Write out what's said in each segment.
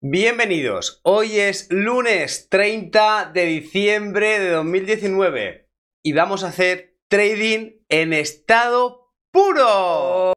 Bienvenidos, hoy es lunes 30 de diciembre de 2019 y vamos a hacer trading en estado puro.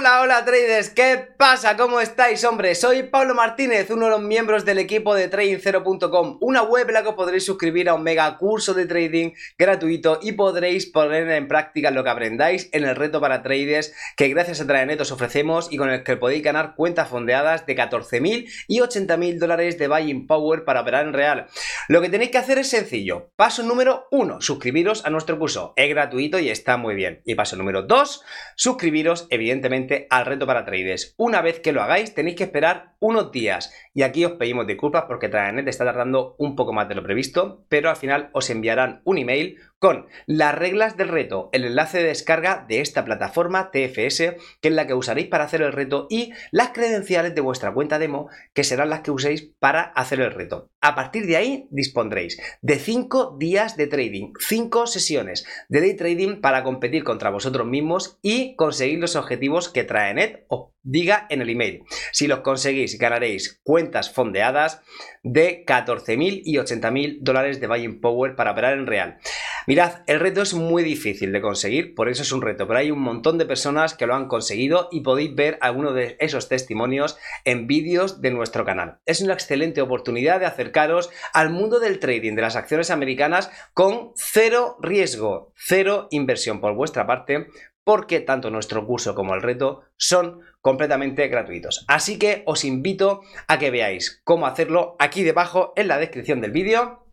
Hola, hola traders, ¿qué pasa? ¿Cómo estáis? Hombre, soy Pablo Martínez, uno de los miembros del equipo de trading0.com, una web en la que podréis suscribir a un mega curso de trading gratuito y podréis poner en práctica lo que aprendáis en el reto para traders que gracias a Tradenet os ofrecemos y con el que podéis ganar cuentas fondeadas de 14.000 y 80.000 dólares de buying power para operar en real. Lo que tenéis que hacer es sencillo. Paso número 1, suscribiros a nuestro curso. Es gratuito y está muy bien. Y paso número 2, suscribiros evidentemente al reto para traders. Una vez que lo hagáis tenéis que esperar unos días y aquí os pedimos disculpas porque Traenet está tardando un poco más de lo previsto, pero al final os enviarán un email con las reglas del reto, el enlace de descarga de esta plataforma TFS, que es la que usaréis para hacer el reto, y las credenciales de vuestra cuenta demo, que serán las que uséis para hacer el reto. A partir de ahí dispondréis de 5 días de trading, 5 sesiones de day trading para competir contra vosotros mismos y conseguir los objetivos que Traenet os diga en el email. Si los conseguís, ganaréis cuenta fondeadas de 14.000 y 80.000 dólares de buying power para operar en real. Mirad, el reto es muy difícil de conseguir, por eso es un reto, pero hay un montón de personas que lo han conseguido y podéis ver algunos de esos testimonios en vídeos de nuestro canal. Es una excelente oportunidad de acercaros al mundo del trading de las acciones americanas con cero riesgo, cero inversión por vuestra parte porque tanto nuestro curso como el reto son completamente gratuitos. Así que os invito a que veáis cómo hacerlo aquí debajo en la descripción del vídeo.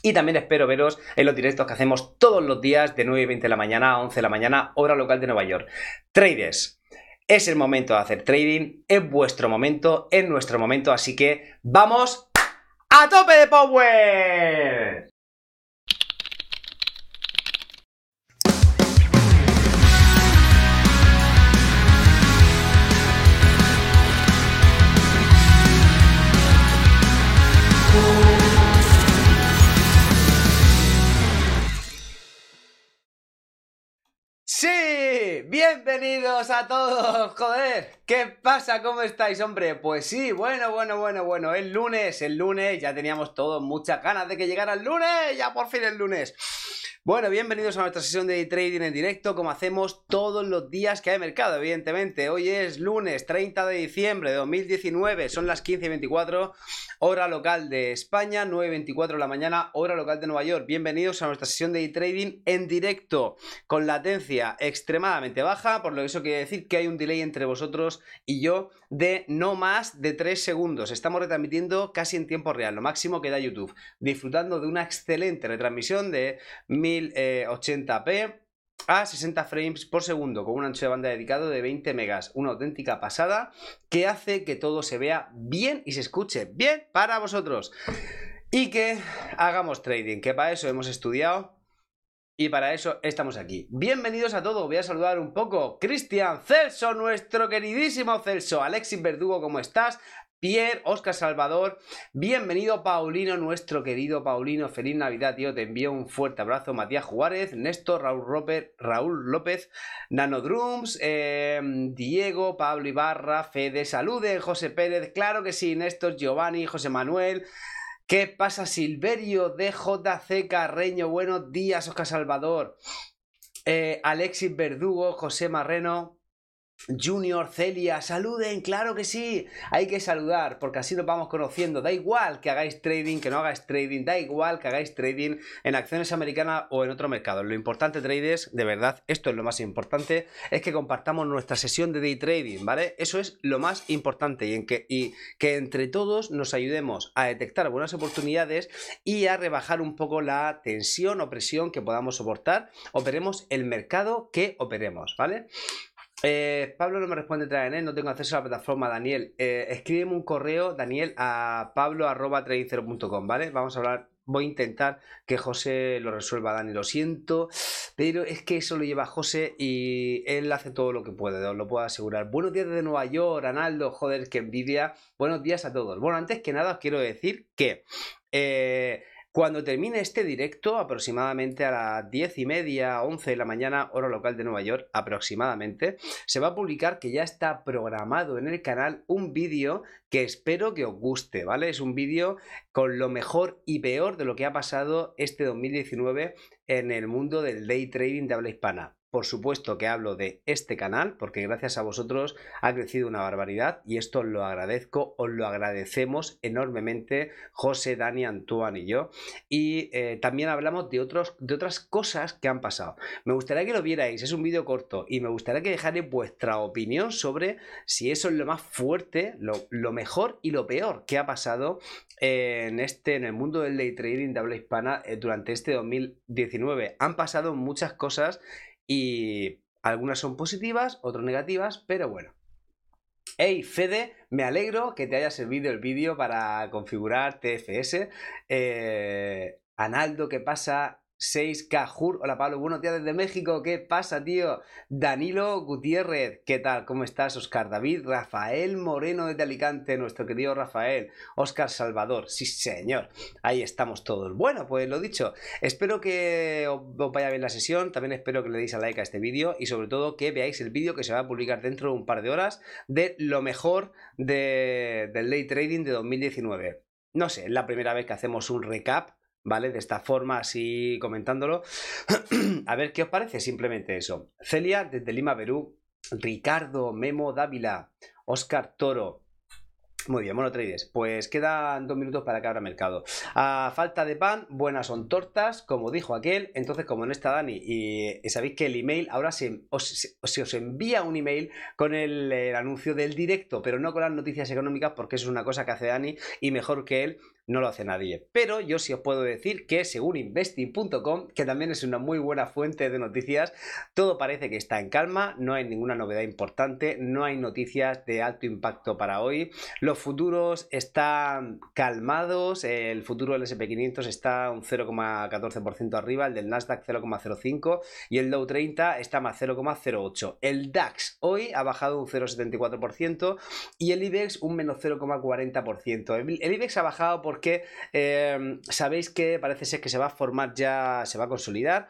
Y también espero veros en los directos que hacemos todos los días de 9 y 20 de la mañana a 11 de la mañana, hora local de Nueva York. Traders, es el momento de hacer trading, es vuestro momento, es nuestro momento, así que vamos a tope de Power. Bienvenidos a todos, joder. ¿Qué pasa? ¿Cómo estáis, hombre? Pues sí, bueno, bueno, bueno, bueno. El lunes, el lunes, ya teníamos todos muchas ganas de que llegara el lunes, ya por fin el lunes. Bueno, bienvenidos a nuestra sesión de trading en directo, como hacemos todos los días que hay mercado, evidentemente. Hoy es lunes 30 de diciembre de 2019, son las 15 24, hora local de España, 9 de la mañana, hora local de Nueva York. Bienvenidos a nuestra sesión de trading en directo, con latencia extremadamente baja, por lo que eso quiere decir que hay un delay entre vosotros y yo de no más de 3 segundos. Estamos retransmitiendo casi en tiempo real, lo máximo que da YouTube, disfrutando de una excelente retransmisión de 1080p a 60 frames por segundo con un ancho de banda dedicado de 20 megas, una auténtica pasada que hace que todo se vea bien y se escuche bien para vosotros y que hagamos trading, que para eso hemos estudiado y para eso estamos aquí. Bienvenidos a todos, voy a saludar un poco. Cristian, Celso, nuestro queridísimo Celso, Alexis Verdugo, ¿cómo estás? Pierre, Oscar Salvador, bienvenido Paulino, nuestro querido Paulino, feliz Navidad, tío, te envío un fuerte abrazo, Matías Juárez, Néstor, Raúl, Roper, Raúl López, Nano eh, Diego, Pablo Ibarra, Fede, Salude, José Pérez, claro que sí, Néstor, Giovanni, José Manuel, ¿Qué pasa, Silverio? DJC Carreño, buenos días, Oscar Salvador. Eh, Alexis Verdugo, José Marreno. Junior, Celia, saluden, claro que sí, hay que saludar porque así nos vamos conociendo. Da igual que hagáis trading, que no hagáis trading, da igual que hagáis trading en acciones americanas o en otro mercado. Lo importante, traders, de verdad, esto es lo más importante, es que compartamos nuestra sesión de day trading, ¿vale? Eso es lo más importante y, en que, y que entre todos nos ayudemos a detectar buenas oportunidades y a rebajar un poco la tensión o presión que podamos soportar. Operemos el mercado que operemos, ¿vale? Eh, pablo no me responde él, no tengo acceso a la plataforma, Daniel. Eh, escríbeme un correo, Daniel, a pablo.com, ¿vale? Vamos a hablar, voy a intentar que José lo resuelva, Daniel lo siento, pero es que eso lo lleva José y él hace todo lo que puede, os lo puedo asegurar. Buenos días desde Nueva York, Analdo, joder, que envidia. Buenos días a todos. Bueno, antes que nada os quiero decir que... Eh, cuando termine este directo, aproximadamente a las 10 y media, 11 de la mañana, hora local de Nueva York, aproximadamente, se va a publicar que ya está programado en el canal un vídeo que espero que os guste, ¿vale? Es un vídeo con lo mejor y peor de lo que ha pasado este 2019 en el mundo del day trading de habla hispana. Por supuesto que hablo de este canal, porque gracias a vosotros ha crecido una barbaridad y esto os lo agradezco, os lo agradecemos enormemente José, Dani, Antoine y yo. Y eh, también hablamos de, otros, de otras cosas que han pasado. Me gustaría que lo vierais, es un vídeo corto y me gustaría que dejarais vuestra opinión sobre si eso es lo más fuerte, lo, mejor y lo peor que ha pasado en este en el mundo del day trading de habla hispana eh, durante este 2019 han pasado muchas cosas y algunas son positivas, otras negativas, pero bueno. Hey Fede, me alegro que te haya servido el vídeo para configurar TFS. Eh, Analdo, ¿qué pasa? 6K. Jur, hola Pablo, buenos días desde México. ¿Qué pasa, tío? Danilo Gutiérrez, ¿qué tal? ¿Cómo estás, Oscar David? Rafael Moreno desde Alicante, nuestro querido Rafael. Oscar Salvador, sí, señor. Ahí estamos todos. Bueno, pues lo dicho, espero que os vaya bien la sesión. También espero que le deis a like a este vídeo y sobre todo que veáis el vídeo que se va a publicar dentro de un par de horas de lo mejor del day trading de 2019. No sé, es la primera vez que hacemos un recap ¿vale? De esta forma, así comentándolo. a ver qué os parece simplemente eso. Celia desde Lima, Perú. Ricardo, Memo Dávila, Oscar Toro. Muy bien, monotrades. Pues quedan dos minutos para que abra mercado. A falta de pan, buenas son tortas, como dijo aquel. Entonces, como no está Dani, y, sabéis que el email ahora se os, se, os envía un email con el anuncio del directo, pero no con las noticias económicas, porque eso es una cosa que hace Dani y mejor que él no lo hace nadie. Pero yo sí os puedo decir que según investing.com, que también es una muy buena fuente de noticias, todo parece que está en calma, no hay ninguna novedad importante, no hay noticias de alto impacto para hoy, los futuros están calmados, el futuro del SP500 está un 0,14% arriba, el del Nasdaq 0,05 y el Dow 30 está más 0,08. El DAX hoy ha bajado un 0,74% y el IBEX un menos 0,40%. El IBEX ha bajado por porque em, sabéis que parece ser que se va a formar ya, se va a consolidar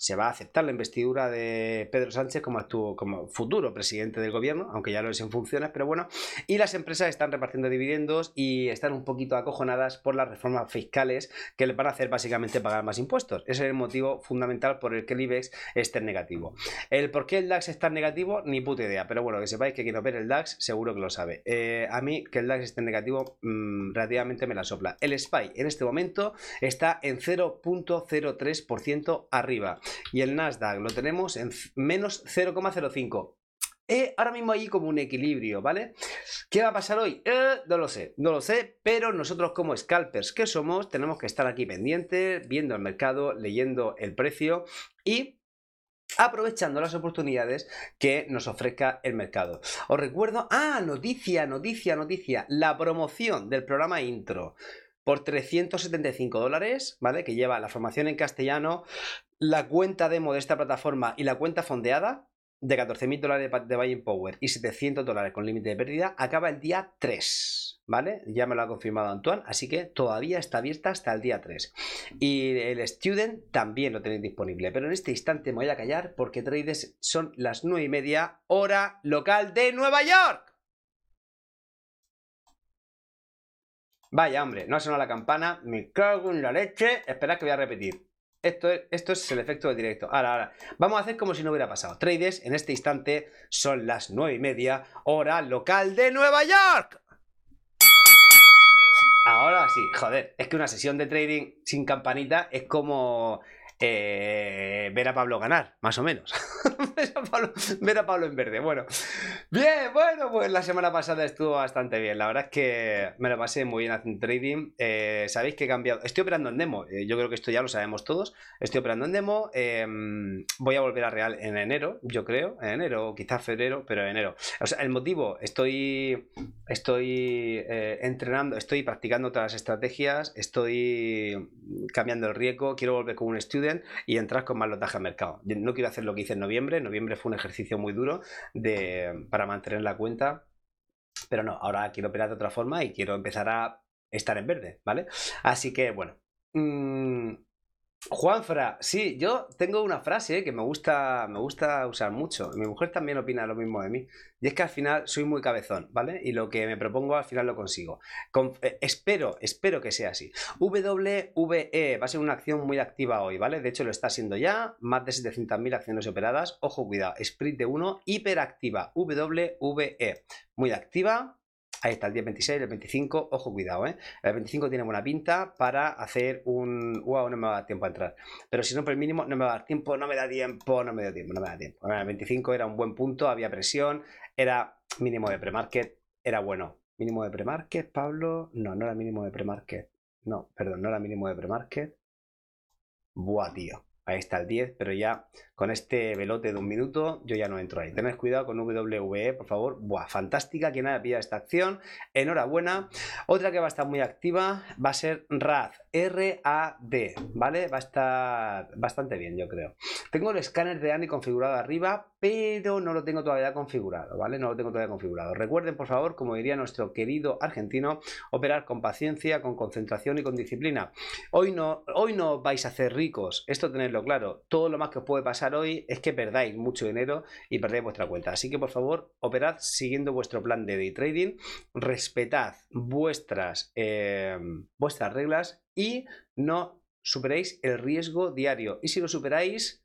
se va a aceptar la investidura de Pedro Sánchez como, como futuro presidente del gobierno, aunque ya lo es en funciones, pero bueno. Y las empresas están repartiendo dividendos y están un poquito acojonadas por las reformas fiscales que le van a hacer básicamente pagar más impuestos. Ese es el motivo fundamental por el que el IBEX esté en negativo. El por qué el DAX está en negativo, ni puta idea, pero bueno, que sepáis que quien opera el DAX seguro que lo sabe. Eh, a mí que el DAX esté en negativo mm, relativamente me la sopla. El SPY en este momento está en 0.03% arriba. Y el Nasdaq lo tenemos en menos 0,05. Eh, ahora mismo hay como un equilibrio, ¿vale? ¿Qué va a pasar hoy? Eh, no lo sé, no lo sé, pero nosotros como scalpers que somos tenemos que estar aquí pendientes, viendo el mercado, leyendo el precio y aprovechando las oportunidades que nos ofrezca el mercado. Os recuerdo, ah, noticia, noticia, noticia, la promoción del programa Intro por 375 dólares, ¿vale? Que lleva la formación en castellano, la cuenta demo de esta plataforma y la cuenta fondeada de 14.000 dólares de Buying Power y 700 dólares con límite de pérdida acaba el día 3, ¿vale? Ya me lo ha confirmado Antoine, así que todavía está abierta hasta el día 3. Y el Student también lo tenéis disponible, pero en este instante me voy a callar porque trades son las 9 y media hora local de Nueva York. Vaya, hombre, no ha sonado la campana, me cago en la leche, esperad que voy a repetir. Esto, es el efecto del directo. Ahora, ahora, vamos a hacer como si no hubiera pasado. Traders, en este instante son las nueve y media, hora local de Nueva York. Ahora sí, joder, es que una sesión de trading sin campanita es como eh, ver a Pablo ganar, más o menos. ver, a Pablo, en verde. Bueno, bien, bueno, pues la semana pasada estuvo bastante bien. La verdad es que me lo pasé muy bien haciendo trading. Eh, sabéis que he cambiado. Estoy operando en demo. Eh, yo creo que esto ya lo sabemos todos. Estoy operando en demo. Em, voy a volver a Real en enero, yo creo. En enero, quizás febrero, pero en enero. O sea, el motivo, estoy, estoy entrenando, estoy practicando todas las estrategias, estoy cambiando el riesgo, quiero volver con un estudio y entras con más lotaje al mercado. no quiero hacer lo que hice en noviembre. noviembre fue un ejercicio muy duro para mantener la cuenta. Pero no, ahora quiero operar de otra forma y quiero empezar a estar en verde, ¿vale? Así que, bueno. Mm, Juanfra, sí, yo tengo una frase eh, que me gusta, me gusta usar mucho. Mi mujer también opina lo mismo de mí. Y es que al final soy muy cabezón, ¿vale? Y lo que me propongo al final lo consigo. Eh, espero, espero que sea así. WWE va a ser una acción muy activa hoy, ¿vale? De hecho lo está siendo ya. Más de 700.000 acciones operadas. Ojo, cuidado. Sprint de 1, hiperactiva. WWE. Muy activa, Ahí está, el día 26, el 25, ojo, cuidado, ¿eh? El 25 tiene buena pinta para hacer un... Wow, no me va a dar tiempo a entrar. Pero si no, por el mínimo, no me va a dar tiempo, no me da tiempo, no me da tiempo, no me da tiempo. el 25 era un buen punto, había presión, era mínimo de premarket, era bueno. Mínimo de premarket, Pablo... No, no era mínimo de premarket. No, perdón, no era mínimo de premarket. Buah, tío. Ahí está el 10, pero ya con este velote de un minuto, yo ya no entro ahí. Tened cuidado con WWE, por favor. Buah, fantástica, quien haya pillado esta acción. Enhorabuena. Otra que va a estar muy activa va a ser RAD, R-A-D, ¿vale? Va a estar bastante bien, yo creo. Tengo el escáner de ANI configurado arriba, pero no lo tengo todavía configurado, ¿vale? No lo tengo todavía configurado. Recuerden, por favor, como diría nuestro querido argentino, operar con paciencia, con concentración y con disciplina. Hoy no, hoy no vais a hacer ricos, esto tenedlo claro. Todo lo más que puede pasar hoy es que perdáis mucho dinero y perdáis vuestra cuenta. Así que por favor, operad siguiendo vuestro plan de day trading, respetad vuestras, em, vuestras reglas y no superéis el riesgo diario. Y si lo superáis,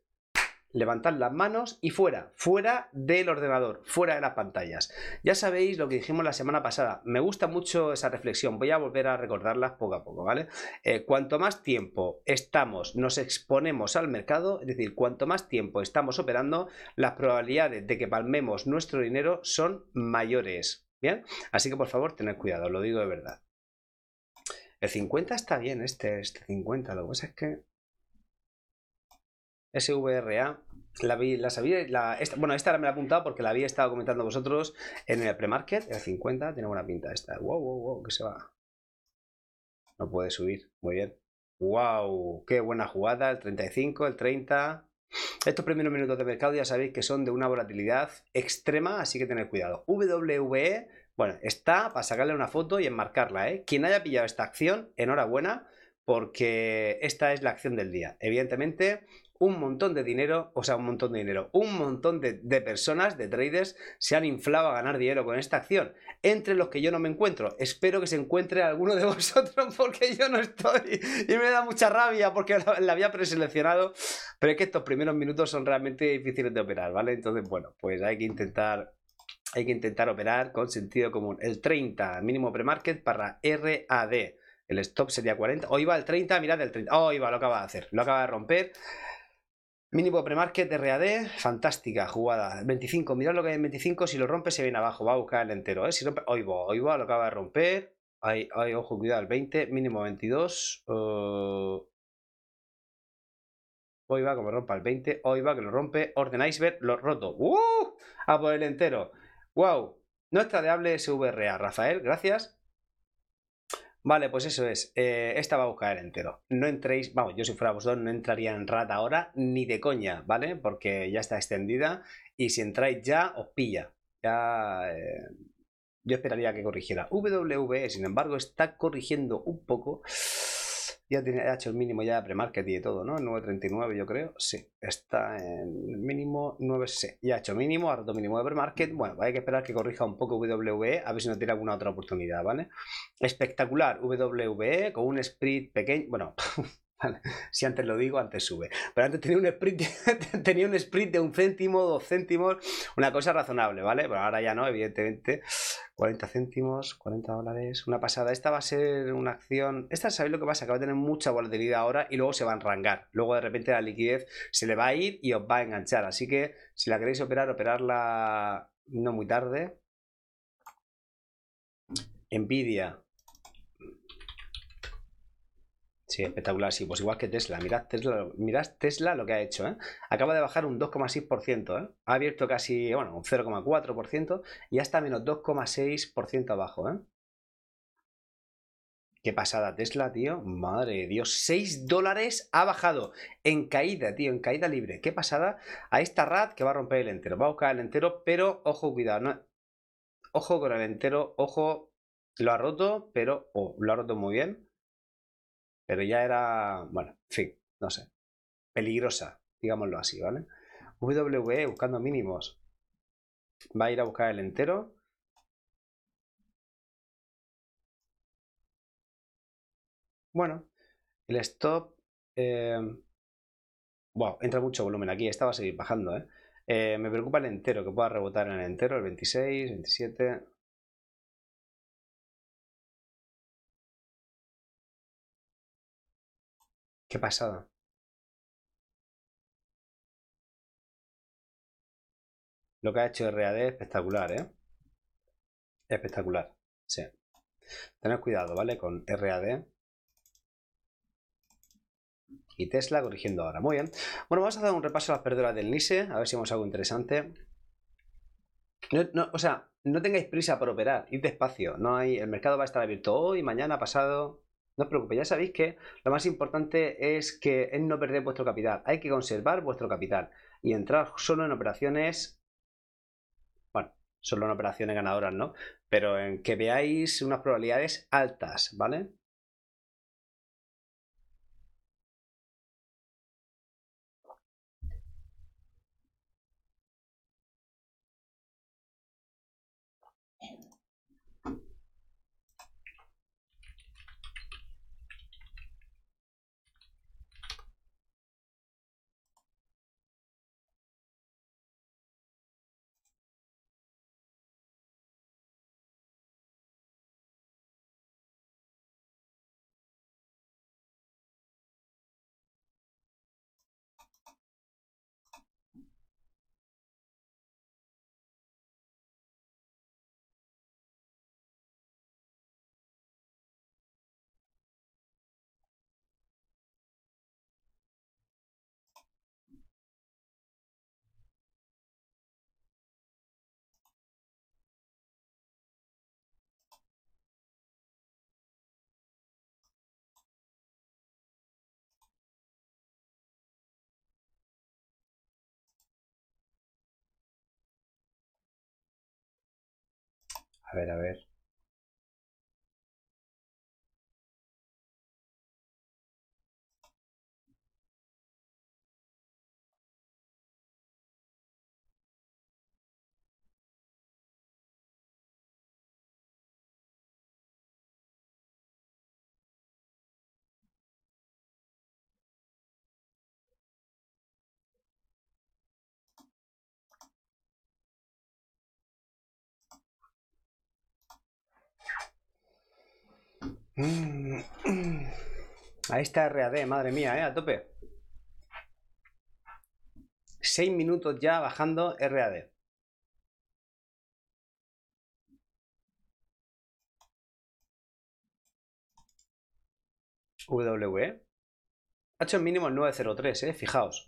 levantad las manos y fuera, fuera del ordenador, fuera de las pantallas. Ya sabéis lo que dijimos la semana pasada, me gusta mucho esa reflexión, voy a volver a recordarla poco a poco, ¿vale? Eh, cuanto más tiempo estamos, nos exponemos al mercado, es decir, cuanto más tiempo estamos operando, las probabilidades de que palmemos nuestro dinero son mayores, ¿bien? Así que por favor, tened cuidado, lo digo de verdad. El 50 está bien, este, este 50, lo que pasa es que SVRA. La vi, la sabía, la, esta, bueno, esta me la he apuntado porque la había estado comentando vosotros en el premarket el 50, tiene buena pinta esta. Wow, wow, wow, que se va. No puede subir, muy bien. Wow, qué buena jugada, el 35, el 30. Estos primeros minutos de mercado ya sabéis que son de una volatilidad extrema, así que tened cuidado. WWE, bueno, está para sacarle una foto y enmarcarla, ¿eh? Quien haya pillado esta acción, enhorabuena, porque esta es la acción del día. Evidentemente, un montón de dinero, o sea, un montón de dinero, un montón de, personas, de traders, se han inflado a ganar dinero con esta acción, entre los que yo no me encuentro. Espero que se encuentre alguno de vosotros porque yo no estoy y me da mucha rabia porque la, había preseleccionado, pero es que estos primeros minutos son realmente difíciles de operar, ¿vale? Entonces, bueno, pues hay que intentar hay que intentar operar con sentido común. El 30, mínimo premarket para RAD. El stop sería 40. O iba al 30, mirad el 30. Oh, iba, lo acaba de hacer. Lo acaba de romper. Mínimo premarket de RAD, fantástica jugada. 25, mirad lo que hay en 25. Si lo rompe, se viene abajo. Va a buscar el entero. ¿eh? Si rompe, hoy va, lo acaba de romper. Ay, ojo, cuidado, el 20, mínimo 22. Uh, hoy va, como rompa el 20. Hoy va, que lo rompe. Orden iceberg, lo roto. ¡Uh! A por el entero. ¡Wow! No está deable SVRA, Rafael, gracias. Vale, pues eso es. Eh, esta va a buscar entero. No entréis, vamos, yo si fuera vosotros no entraría en RAT ahora ni de coña, ¿vale? Porque ya está extendida y si entráis ya os pilla. Ya. Eh, yo esperaría que corrigiera. w e, sin embargo, está corrigiendo un poco ya ha hecho el mínimo ya pre market y todo, ¿no? 9.39 yo creo, sí, está en el mínimo 9.6, ya ha hecho mínimo, ha roto mínimo de pre-market, bueno, pues hay que esperar que corrija un poco WWE. a ver si no tiene alguna otra oportunidad, ¿vale? Espectacular WWE con un sprint pequeño, bueno... Si antes lo digo, antes sube. Pero antes tenía un sprint, tenía un sprint de un céntimo, dos céntimos, una cosa razonable, ¿vale? Pero ahora ya no, evidentemente. 40 céntimos, 40 dólares, una pasada. Esta va a ser una acción. Esta, ¿sabéis lo que pasa? Que va a tener mucha volatilidad ahora y luego se va a enrangar. Luego de repente la liquidez se le va a ir y os va a enganchar. Así que si la queréis operar, operarla no muy tarde. Envidia. Sí, espectacular, sí. Pues igual que Tesla. Mirad Tesla, mirad Tesla lo que ha hecho. ¿eh? Acaba de bajar un 2,6%. ¿eh? Ha abierto casi, bueno, un 0,4% y hasta menos 2,6% abajo. ¿eh? Qué pasada Tesla, tío. Madre de Dios. 6 dólares ha bajado. En caída, tío. En caída libre. Qué pasada a esta rat que va a romper el entero. Va a buscar el entero, pero ojo, cuidado. Ojo con el entero. Ojo, lo ha roto, pero oh, lo ha roto muy bien pero ya era, bueno, en fin, no sé, peligrosa, digámoslo así, ¿vale? WWE buscando mínimos. Va a ir a buscar el entero. Bueno, el stop. Eh, entra mucho volumen aquí. Esta va a seguir bajando, ¿eh? eh, me preocupa el entero, que pueda rebotar en el entero, el 26, 27. Qué Lo que ha hecho RAD espectacular, ¿eh? Espectacular, sí. Tened cuidado, ¿vale? Con RAD. Y Tesla corrigiendo ahora. Muy bien. Bueno, vamos a hacer un repaso a las perduras del NISE, a ver si vemos algo interesante. No, o sea, no tengáis prisa por operar, id despacio. No hay, el mercado va a estar abierto hoy, mañana, pasado. No os preocupéis, ya sabéis que lo más importante es que es no perder vuestro capital. Hay que conservar vuestro capital y entrar solo en operaciones, bueno, solo en operaciones ganadoras, ¿no? Pero en que veáis unas probabilidades altas, ¿vale? A ver, a ver. Mm. Ahí está RAD, madre mía, ¿eh? A tope. Seis minutos ya bajando RAD. W. Ha hecho el mínimo el 903, ¿eh? Fijaos.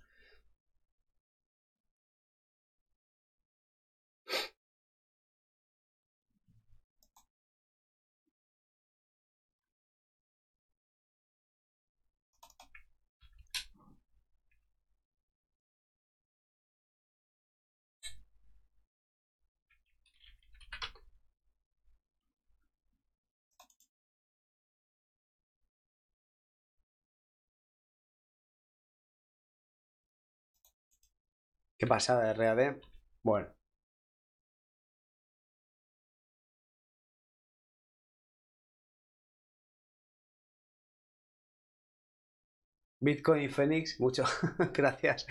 Qué pasada, RAD. Bueno. Bitcoin y Phoenix, mucho. Gracias.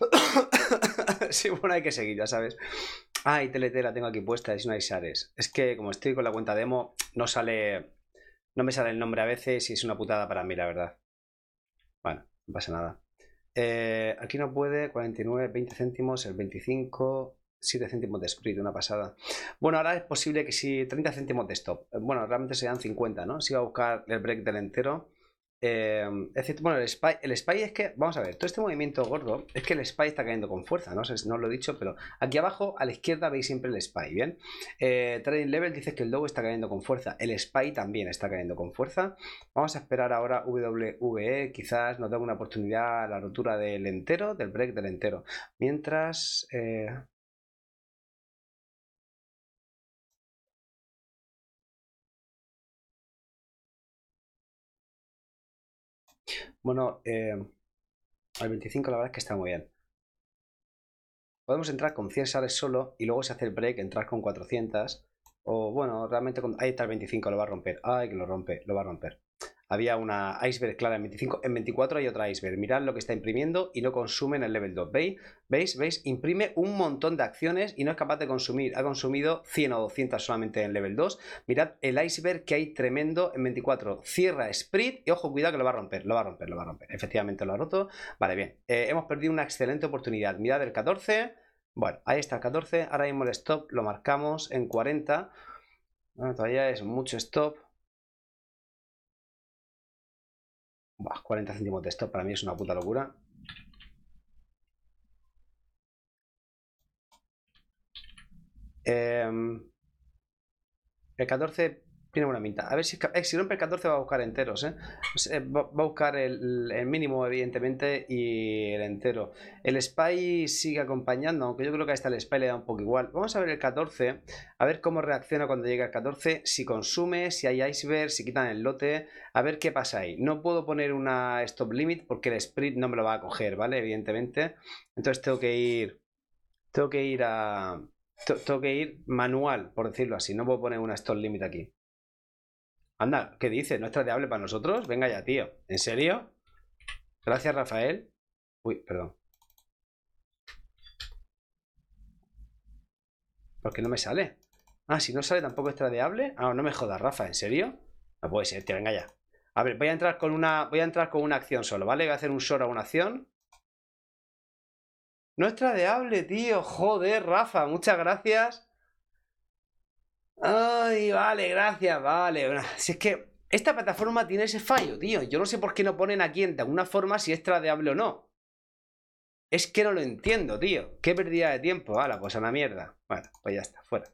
sí, bueno, hay que seguir, ya sabes. ay ah, y TLT la tengo aquí puesta, es una Isares. Es que como estoy con la cuenta demo, no sale. No me sale el nombre a veces y es una putada para mí, la verdad. Bueno, no pasa nada. Eh, aquí no puede, 49, 20 céntimos, el 25, 7 céntimos de split, una pasada. Bueno, ahora es posible que si 30 céntimos de stop, eh, bueno, realmente dan 50, ¿no? Si va a buscar el break del entero, Em, es bueno, el spy, el spy es que, vamos a ver, todo este movimiento gordo es que el spy está cayendo con fuerza, no, sé no os lo he dicho, pero aquí abajo a la izquierda veis siempre el spy, ¿bien? Eh, trading level dice que el Dow está cayendo con fuerza, el spy también está cayendo con fuerza. Vamos a esperar ahora WVE, quizás nos dé una oportunidad la rotura del entero, del break del entero. Mientras, eh, Bueno, eh, al 25 la verdad es que está muy bien. Podemos entrar con 100 sales solo y luego si hace el break entrar con 400. O bueno, realmente con... ahí está el 25, lo va a romper. Ay, que lo rompe, lo va a romper había una iceberg clara en 25, en 24 hay otra iceberg. Mirad lo que está imprimiendo y no en el level 2. ¿Veis? ¿Veis? ¿Veis? Imprime un montón de acciones y no es capaz de consumir. Ha consumido 100 o 200 solamente en level 2. Mirad el iceberg que hay tremendo en 24. Cierra Sprit y ojo, cuidado que lo va a romper, lo va a romper, lo va a romper. Efectivamente lo ha roto. Vale, bien. Eh, hemos perdido una excelente oportunidad. Mirad el 14. Bueno, ahí está el 14. Ahora mismo el stop lo marcamos en 40. Bueno, todavía es mucho stop. 40 céntimos de esto para mí es una puta locura. Em, el 14 tiene una mitad A ver si, eh, si rompe el 14 va a buscar enteros, ¿eh? eh, Va, a buscar el, mínimo, evidentemente, y el entero. El Spy sigue acompañando, aunque yo creo que hasta el Spy le da un poco igual. Vamos a ver el 14, a ver cómo reacciona cuando llega el 14, si consume, si hay iceberg, si quitan el lote, a ver qué pasa ahí. No puedo poner una stop limit porque el sprint no me lo va a coger, ¿vale? Evidentemente. Entonces tengo que ir... Tengo que ir a... Tengo que ir manual, por decirlo así. No puedo poner una stop limit aquí. Anda, ¿qué dices? ¿No es tradeable para nosotros? Venga ya, tío. ¿En serio? Gracias, Rafael. Uy, perdón. ¿Por qué no me sale? Ah, si no sale tampoco es tradeable. Ah, no me jodas, Rafa, ¿en serio? No puede ser, tío, venga ya. A ver, voy a entrar con una. Voy a entrar con una acción solo, ¿vale? Voy a hacer un short a una acción. No es tradeable, tío. Joder, Rafa, muchas gracias. Ay, vale, gracias, vale. Si es que esta plataforma tiene ese fallo, tío. Yo no sé por qué no ponen aquí de alguna forma si es tradeable o no. Es que no lo entiendo, tío. Qué pérdida de tiempo. a pues a una mierda. Bueno, pues ya está, fuera.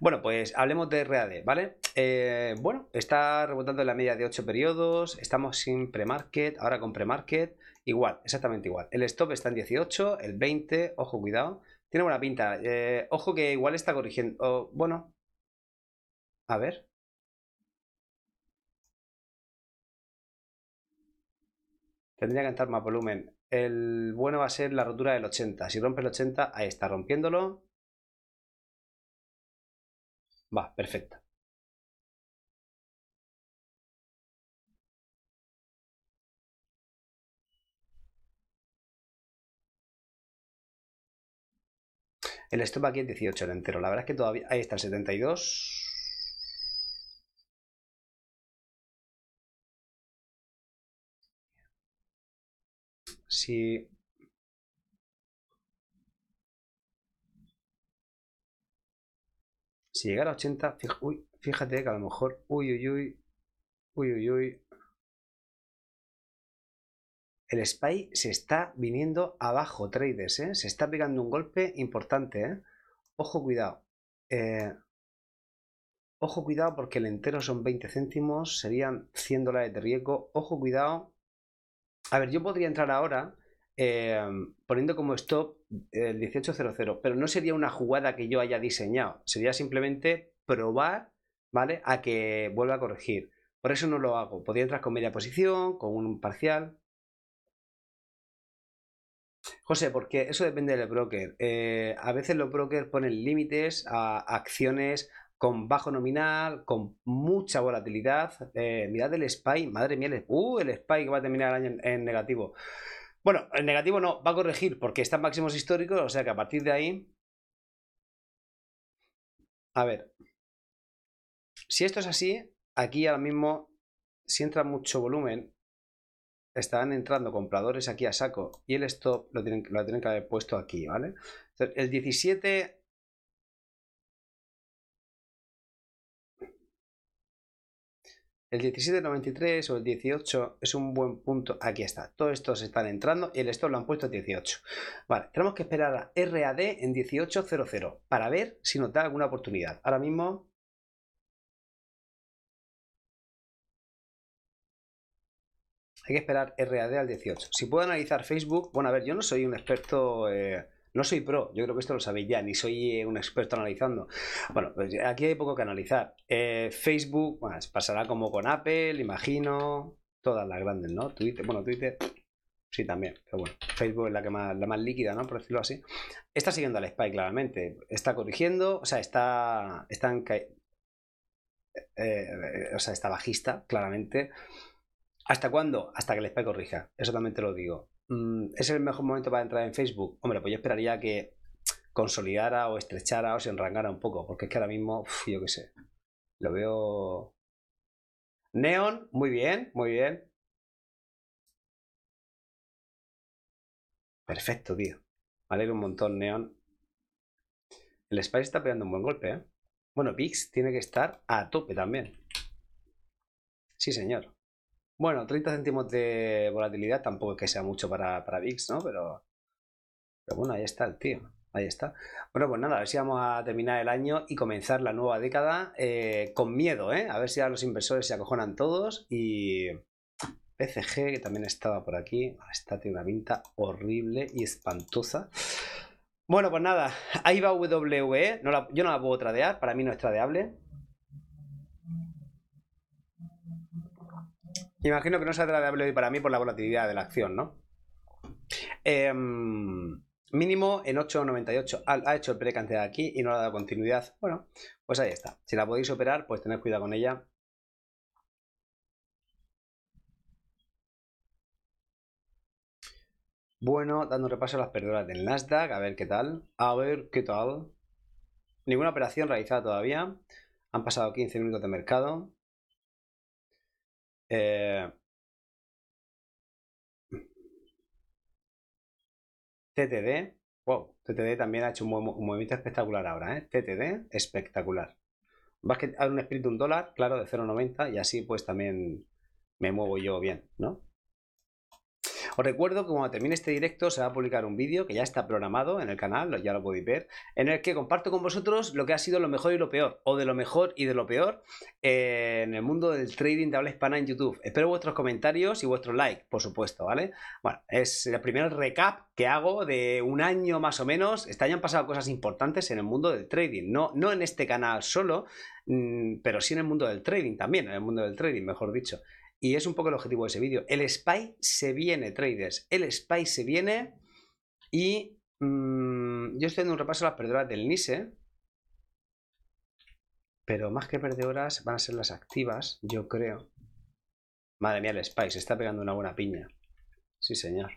Bueno, pues hablemos de RAD, ¿vale? Eh, bueno, está rebotando en la media de 8 periodos, estamos sin pre-market, ahora con pre-market, igual, exactamente igual. El stop está en 18, el 20, ojo, cuidado. Tiene buena pinta. Eh, ojo que igual está corrigiendo. bueno. A ver. Tendría que entrar más volumen. El bueno va a ser la rotura del 80. Si rompe el 80, ahí está rompiéndolo. Va, perfecto. El stop aquí es 18 el entero. La verdad es que todavía. Ahí está el 72. Si. Si llegara a 80. fíjate que a lo mejor. Uy, uy, uy. Uy, uy, uy. El SPY se está viniendo abajo, traders, ¿eh? Se está pegando un golpe importante, ¿eh? Ojo, cuidado. Eh, ojo, cuidado, porque el entero son 20 céntimos, serían 100 dólares de riesgo. Ojo, cuidado. A ver, yo podría entrar ahora em, poniendo como stop el 1800, pero no sería una jugada que yo haya diseñado. Sería simplemente probar, ¿vale? A que vuelva a corregir. Por eso no lo hago. Podría entrar con media posición, con un parcial. José, porque eso depende del broker. Eh, a veces los brokers ponen límites a acciones con bajo nominal, con mucha volatilidad. Eh, mirad el SPY, madre mía, el, uh, SPY que va a terminar el año en, negativo. Bueno, en negativo no, va a corregir porque están máximos históricos, o sea que a partir de ahí... A ver, si esto es así, aquí ahora mismo, si entra mucho volumen, están entrando compradores aquí a saco y el stop lo tienen, lo tienen que haber puesto aquí, ¿vale? el 17... El 17.93 o el 18 es un buen punto. Aquí está. Todos estos están entrando y el stop lo han puesto 18. Vale, tenemos que esperar a RAD en 18.00 para ver si nos da alguna oportunidad. Ahora mismo Hay que esperar RAD al 18. Si puedo analizar Facebook, bueno, a ver, yo no soy un experto... Eh, no soy pro, yo creo que esto lo sabéis ya, ni soy eh, un experto analizando. Bueno, pues aquí hay poco que analizar. Eh, Facebook, bueno, pasará como con Apple, imagino, todas las grandes, ¿no? Twitter, bueno, Twitter, sí también, pero bueno, Facebook es la que más, la más líquida, ¿no? Por decirlo así. Está siguiendo al SPY, claramente. Está corrigiendo, o sea, está. Están. o sea, está bajista, claramente. ¿Hasta cuándo? Hasta que el SPY corrija. Eso también te lo digo. Mm, ¿Es el mejor momento para entrar en Facebook? Hombre, pues yo esperaría que consolidara o estrechara o se enrangara un poco, porque es que ahora mismo, yo qué sé, lo veo... Neon, muy bien, muy bien. Perfecto, tío. Vale, un montón, Neon. El Spice está pegando un buen golpe, ¿eh? Bueno, Pix tiene que estar a tope también. Sí, señor. Bueno, 30 céntimos de volatilidad tampoco es que sea mucho para, para VIX, ¿no? Pero, bueno, ahí está el tío. Ahí está. Bueno, pues nada, a ver si vamos a terminar el año y comenzar la nueva década eh, con miedo, ¿eh? A ver si a los inversores se acojonan todos y... PCG, que también estaba por aquí. Esta tiene una pinta horrible y espantosa. Bueno, pues nada, ahí va WWE. ¿eh? yo no la puedo tradear, para mí no es tradeable. Imagino que no saldrá de hoy para mí por la volatilidad de la acción, ¿no? Em, mínimo en 8,98. Ha hecho el pre aquí y no ha dado continuidad. Bueno, pues ahí está. Si la podéis operar, pues tened cuidado con ella. Bueno, dando repaso a las perduras del Nasdaq, a ver qué tal. A ver qué tal. Ninguna operación realizada todavía. Han pasado 15 minutos de mercado. Eh, TTD, wow, TTD también ha hecho un, movimiento espectacular ahora, ¿eh? TTD, espectacular. Vas a dar un espíritu de un dólar, claro, de 0,90 y así pues también me muevo yo bien, ¿no? Os recuerdo que cuando termine este directo se va a publicar un vídeo que ya está programado en el canal, ya lo podéis ver, en el que comparto con vosotros lo que ha sido lo mejor y lo peor, o de lo mejor y de lo peor eh, en el mundo del trading de habla hispana en YouTube. Espero vuestros comentarios y vuestro like, por supuesto, ¿vale? Bueno, es el primer recap que hago de un año más o menos. Este año han pasado cosas importantes en el mundo del trading, no, no en este canal solo, mm, pero sí en el mundo del trading también, en el mundo del trading, mejor dicho. Y es un poco el objetivo de ese vídeo. El SPY se viene, traders. El SPY se viene y mm, yo estoy dando un repaso a las perdedoras del NISE. Pero más que perdedoras van a ser las activas, yo creo. Madre mía, el SPY se está pegando una buena piña. Sí, señor.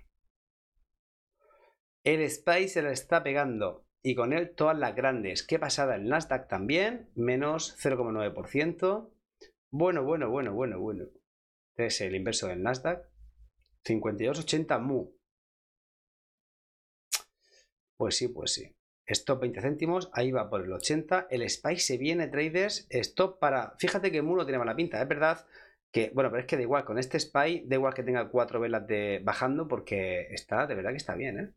El SPY se la está pegando y con él todas las grandes. Qué pasada el Nasdaq también, menos 0,9%. Bueno, bueno, bueno, bueno, bueno es el inverso del Nasdaq, 52,80 mu. Pues sí, pues sí. Stop 20 céntimos, ahí va por el 80. El SPY se viene, traders. Stop para. Fíjate que Mu no tiene mala pinta, es verdad que. Bueno, pero es que da igual, con este SPY, da igual que tenga cuatro velas de bajando, porque está, de verdad que está bien, ¿eh?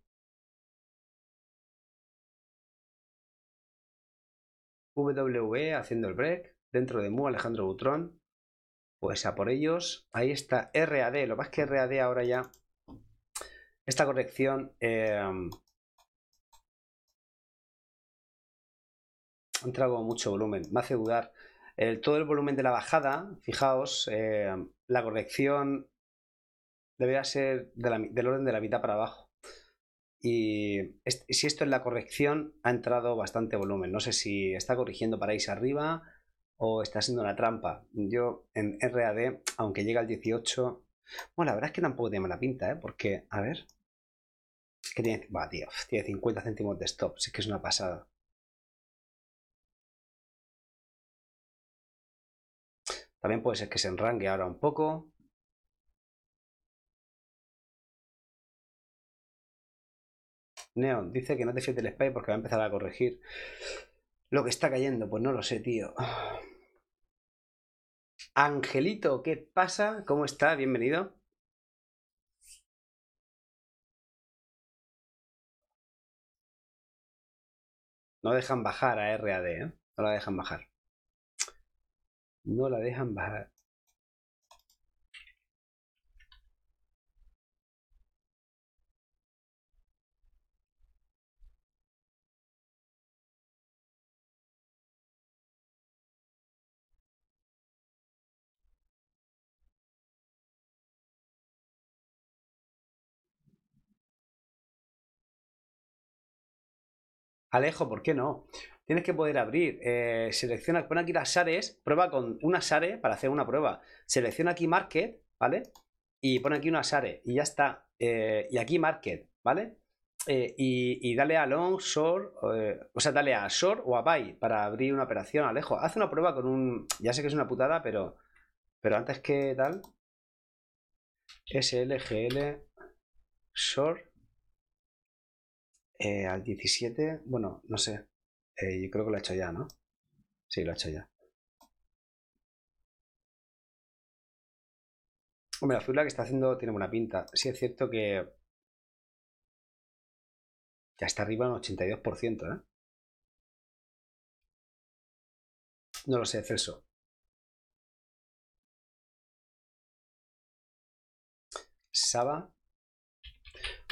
W haciendo el break. Dentro de Mu, Alejandro Butron pues a por ellos. Ahí está RAD. Lo más que RAD ahora ya. Esta corrección. Em, ha entrado mucho volumen. Me hace dudar. todo el volumen de la bajada, fijaos, em, la corrección debería ser del orden de la mitad para abajo. Y si esto es la corrección, ha entrado bastante volumen. No sé si está corrigiendo para irse arriba o está siendo una trampa. Yo en RAD, aunque llega al 18, bueno, la verdad es que tampoco tiene mala pinta, ¿eh? Porque, a ver, que tiene, va, tío, tiene 50 céntimos de stop, sí que es una pasada. También puede ser que se enrangue ahora un poco. Neon dice que no te el el spy porque va a empezar a corregir. Lo que está cayendo, pues no lo sé, tío. Angelito, ¿qué pasa? ¿Cómo está? Bienvenido. No dejan bajar a RAD, ¿eh? No la dejan bajar. No la dejan bajar. Alejo, ¿por qué no? Tienes que poder abrir. Eh, selecciona, pone aquí las SARES, prueba con una SARE para hacer una prueba. Selecciona aquí Market, ¿vale? Y pone aquí una SARE y ya está. Eh, y aquí Market, ¿vale? Eh, y, dale a long, short, o sea, dale a short o a buy para abrir una operación, Alejo. Haz una prueba con un, ya sé que es una putada, pero, pero antes que tal, SLGL, short, eh, al 17, bueno, no sé. Eh, yo creo que lo he hecho ya, ¿no? Sí, lo he hecho ya. Hombre, la que está haciendo tiene buena pinta. Sí, es cierto que. Ya está arriba en 82%, ¿eh? No lo sé, Celso. Saba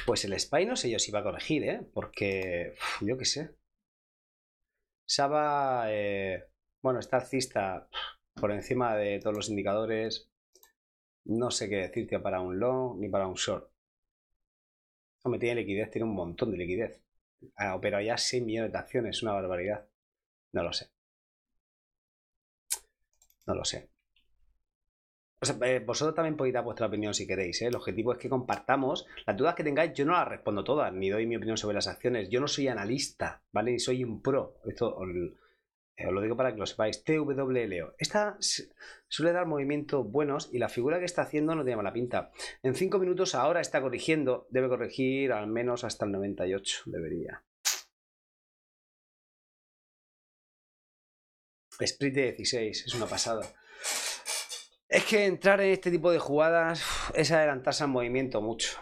pues el Spy no sé yo si va a corregir, ¿eh? Porque, yo qué sé. Saba, eh, bueno, está alcista por encima de todos los indicadores. No sé qué decirte para un long ni para un short. Hombre, tiene liquidez, tiene un montón de liquidez. Ah, pero ya 6 millones de acciones, una barbaridad. No lo sé. No lo sé. Eh, vosotros también podéis dar vuestra opinión si queréis. ¿eh? El objetivo es que compartamos las dudas que tengáis. Yo no las respondo todas, ni doy mi opinión sobre las acciones. Yo no soy analista, ¿vale? Ni soy un pro. Esto os, eh, lo digo para que lo sepáis. TWLO. Esta suele dar movimientos buenos y la figura que está haciendo no tiene mala pinta. En 5 minutos ahora está corrigiendo. Debe corregir al menos hasta el 98. Debería. Split de 16, es una pasada. Es que entrar en este tipo de jugadas es adelantarse al movimiento mucho.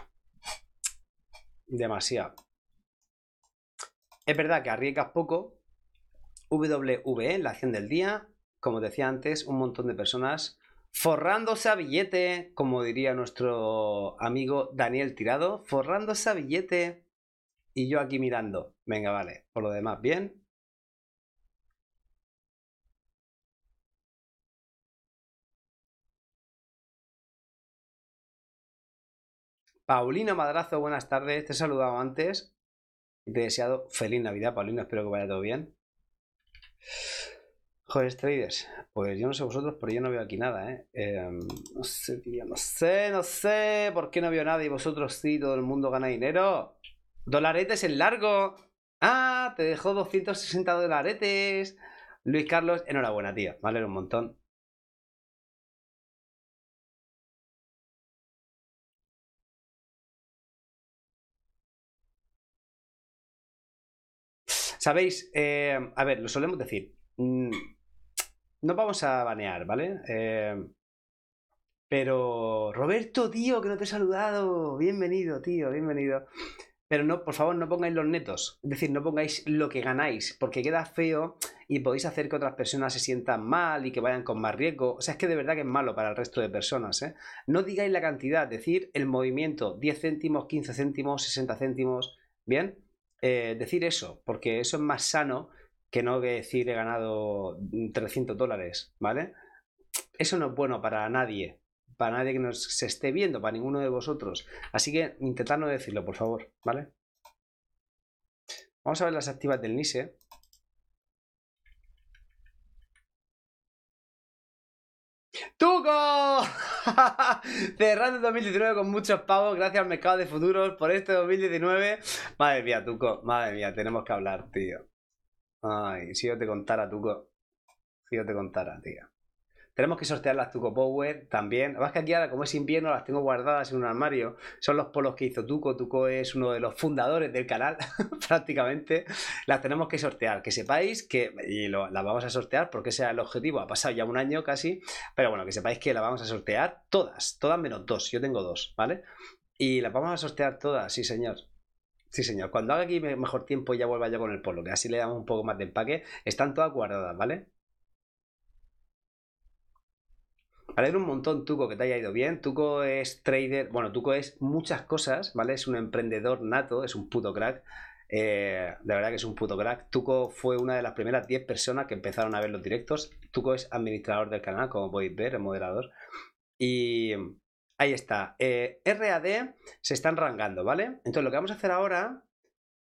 Demasiado. Es verdad que arriesgas poco. WWE, la acción del día, como decía antes, un montón de personas forrándose a billete, como diría nuestro amigo Daniel Tirado, forrándose a billete. Y yo aquí mirando. Venga, vale. Por lo demás, bien. Paulino Madrazo, buenas tardes. Te he saludado antes. Te he deseado feliz Navidad, Paulino, Espero que vaya todo bien. Joder, traders. Pues yo no sé vosotros, pero yo no veo aquí nada, ¿eh? Em, no sé, no sé, no sé. ¿Por qué no veo nada y vosotros sí, todo el mundo gana dinero? Dolaretes en largo. Ah, te dejó 260 dolaretes. Luis Carlos, enhorabuena, tío. Vale un montón. Sabéis, eh, a ver, lo solemos decir. Mm, no vamos a banear, ¿vale? Eh, pero. Roberto, tío, que no te he saludado. Bienvenido, tío, bienvenido. Pero no, por favor, no pongáis los netos. Es decir, no pongáis lo que ganáis, porque queda feo y podéis hacer que otras personas se sientan mal y que vayan con más riesgo. O sea, es que de verdad que es malo para el resto de personas. ¿eh? No digáis la cantidad, decir el movimiento, 10 céntimos, 15 céntimos, 60 céntimos. Bien, eh, decir eso, porque eso es más sano que no decir he ganado 300 dólares, ¿vale? Eso no es bueno para nadie, para nadie que nos se esté viendo, para ninguno de vosotros. Así que intentad no decirlo, por favor, ¿vale? Vamos a ver las activas del NISE. Cerrando 2019 con muchos pavos, gracias al mercado de futuros por este 2019. Madre mía, Tuco, madre mía, tenemos que hablar, tío. Ay, si yo te contara, Tuco. Si yo te contara, tío. Tenemos que sortear las Tuco Power también. Además que aquí ahora, como es invierno, las tengo guardadas en un armario. Son los polos que hizo Tuco. Tuco es uno de los fundadores del canal, prácticamente. Las tenemos que sortear. Que sepáis que y las vamos a sortear porque ese es el objetivo. Ha pasado ya un año casi. Pero bueno, que sepáis que las vamos a sortear todas. Todas menos dos. Yo tengo dos, ¿vale? Y las vamos a sortear todas, sí, señor. Sí, señor. Cuando haga aquí mejor tiempo ya vuelva ya con el polo, que así le damos un poco más de empaque. Están todas guardadas, ¿vale? ver un montón, Tuco, que te haya ido bien. Tuco es trader, bueno, Tuco es muchas cosas, ¿vale? Es un emprendedor nato, es un puto crack. Eh, de verdad que es un puto crack. Tuco fue una de las primeras 10 personas que empezaron a ver los directos. Tuco es administrador del canal, como podéis ver, el moderador. Y ahí está. Eh, RAD se están rangando, ¿vale? Entonces lo que vamos a hacer ahora,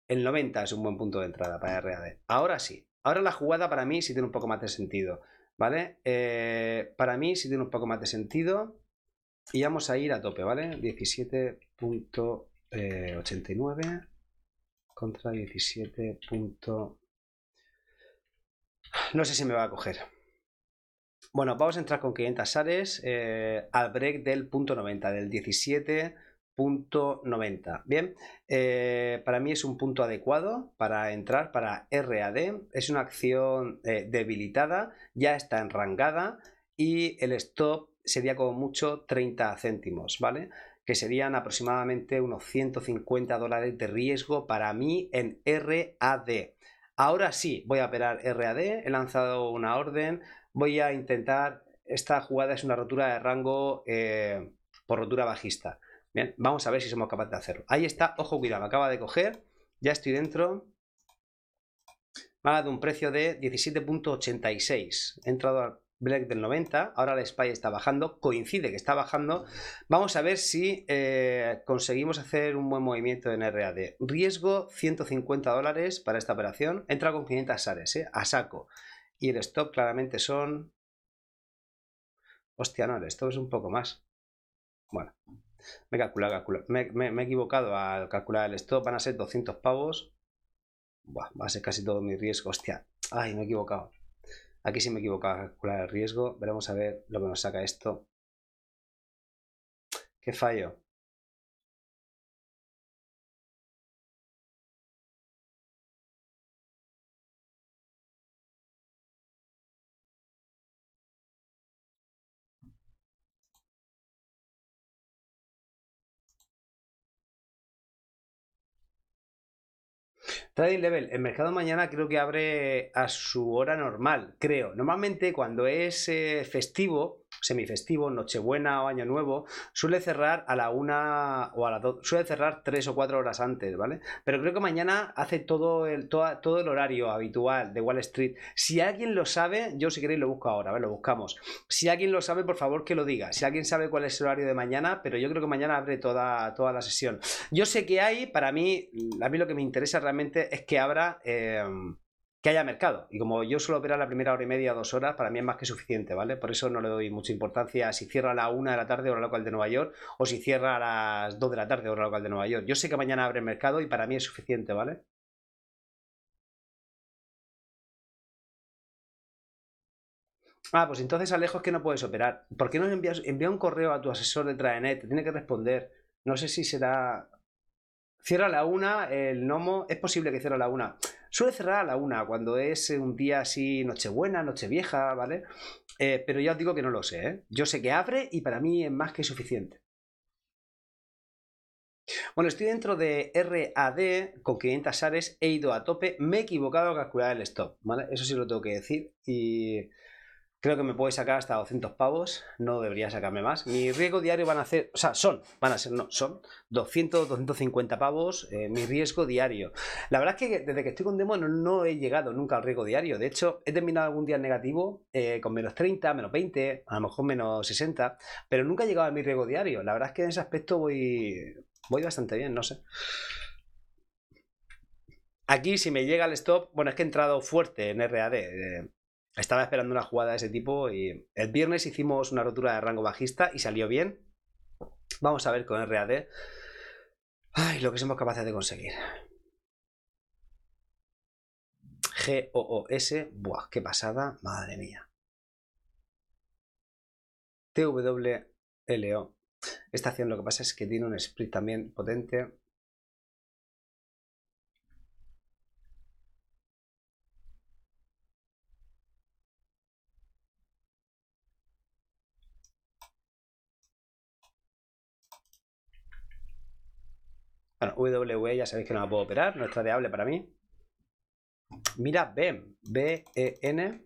el 90 es un buen punto de entrada para RAD. Ahora sí. Ahora la jugada para mí sí tiene un poco más de sentido. ¿vale? Eh, para mí sí tiene un poco más de sentido y vamos a ir a tope, ¿vale? 17.89 contra 17. No sé si me va a coger. Bueno, vamos a entrar con 500 sales eh, al break del punto 90, del 17 punto 90. Bien, eh, para mí es un punto adecuado para entrar para RAD. Es una acción eh, debilitada, ya está enrangada y el stop sería como mucho 30 céntimos, ¿vale? Que serían aproximadamente unos 150 dólares de riesgo para mí en RAD. Ahora sí, voy a operar RAD, he lanzado una orden, voy a intentar, esta jugada es una rotura de rango eh, por rotura bajista vamos a ver si somos capaces de hacerlo. Ahí está, ojo, cuidado, acaba de coger, ya estoy dentro. Me ha dado un precio de 17.86. He entrado al Black del 90, ahora el SPY está bajando, coincide que está bajando. Vamos a ver si eh, conseguimos hacer un buen movimiento en RAD. Riesgo 150 dólares para esta operación. Entra con 500 shares, eh, a saco. Y el stop claramente son... Hostia, no, el stop es un poco más. Bueno, me he calculado, Me, he equivocado al calcular el stop, van a ser 200 pavos. va a ser casi todo mi riesgo, hostia. Ay, me he equivocado. Aquí sí me he equivocado al calcular el riesgo. Veremos a ver lo que nos saca esto. ¿Qué fallo? Trading Level, el mercado mañana creo que abre a su hora normal, creo. Normalmente cuando es eh, festivo, semifestivo, Nochebuena o Año Nuevo, suele cerrar a la una o a las dos, suele cerrar tres o cuatro horas antes, ¿vale? Pero creo que mañana hace todo el, todo el horario habitual de Wall Street. Si alguien lo sabe, yo si queréis lo busco ahora, a ver, lo buscamos. Si alguien lo sabe, por favor que lo diga. Si alguien sabe cuál es el horario de mañana, pero yo creo que mañana abre toda, toda la sesión. Yo sé que hay, para mí, a mí lo que me interesa realmente es que abra... Eh, que haya mercado. Y como yo suelo operar la primera hora y media, dos horas, para mí es más que suficiente, ¿vale? Por eso no le doy mucha importancia si cierra a la una de la tarde, hora local de Nueva York, o si cierra a las dos de la tarde, hora local de Nueva York. Yo sé que mañana abre el mercado y para mí es suficiente, ¿vale? Ah, pues entonces Alejo es que no puedes operar. ¿Por qué no envías, envía un correo a tu asesor de Traenet? tiene que responder. No sé si será Cierra la una, el gnomo, es posible que cierre la una. Suele cerrar a la una cuando es un día así, Nochebuena, vieja, ¿vale? Eh, pero ya os digo que no lo sé, ¿eh? Yo sé que abre y para mí es más que suficiente. Bueno, estoy dentro de RAD con 500 sales, he ido a tope, me he equivocado a calcular el stop, ¿vale? Eso sí lo tengo que decir y Creo que me puede sacar hasta 200 pavos, no debería sacarme más. Mi riesgo diario van a ser, o sea, son, van a ser, no, son 200, 250 pavos, eh, mi riesgo diario. La verdad es que desde que estoy con Demo no, he llegado nunca al riesgo diario. De hecho, he terminado algún día negativo eh, con menos 30, menos 20, a lo mejor menos 60, pero nunca he llegado a mi riesgo diario. La verdad es que en ese aspecto voy, voy bastante bien, no sé. Aquí, si me llega el stop, bueno, es que he entrado fuerte en RAD. Eh, estaba esperando una jugada de ese tipo y el viernes hicimos una rotura de rango bajista y salió bien. Vamos a ver con RAD. Ay, lo que somos capaces de conseguir. G-O-O-S. buah, qué pasada, madre mía. T-W-L-O. Esta acción lo que pasa es que tiene un split también potente. Bueno, W e, ya sabéis que no la puedo operar, no es deable para mí. Mira, BEN, B-E-N.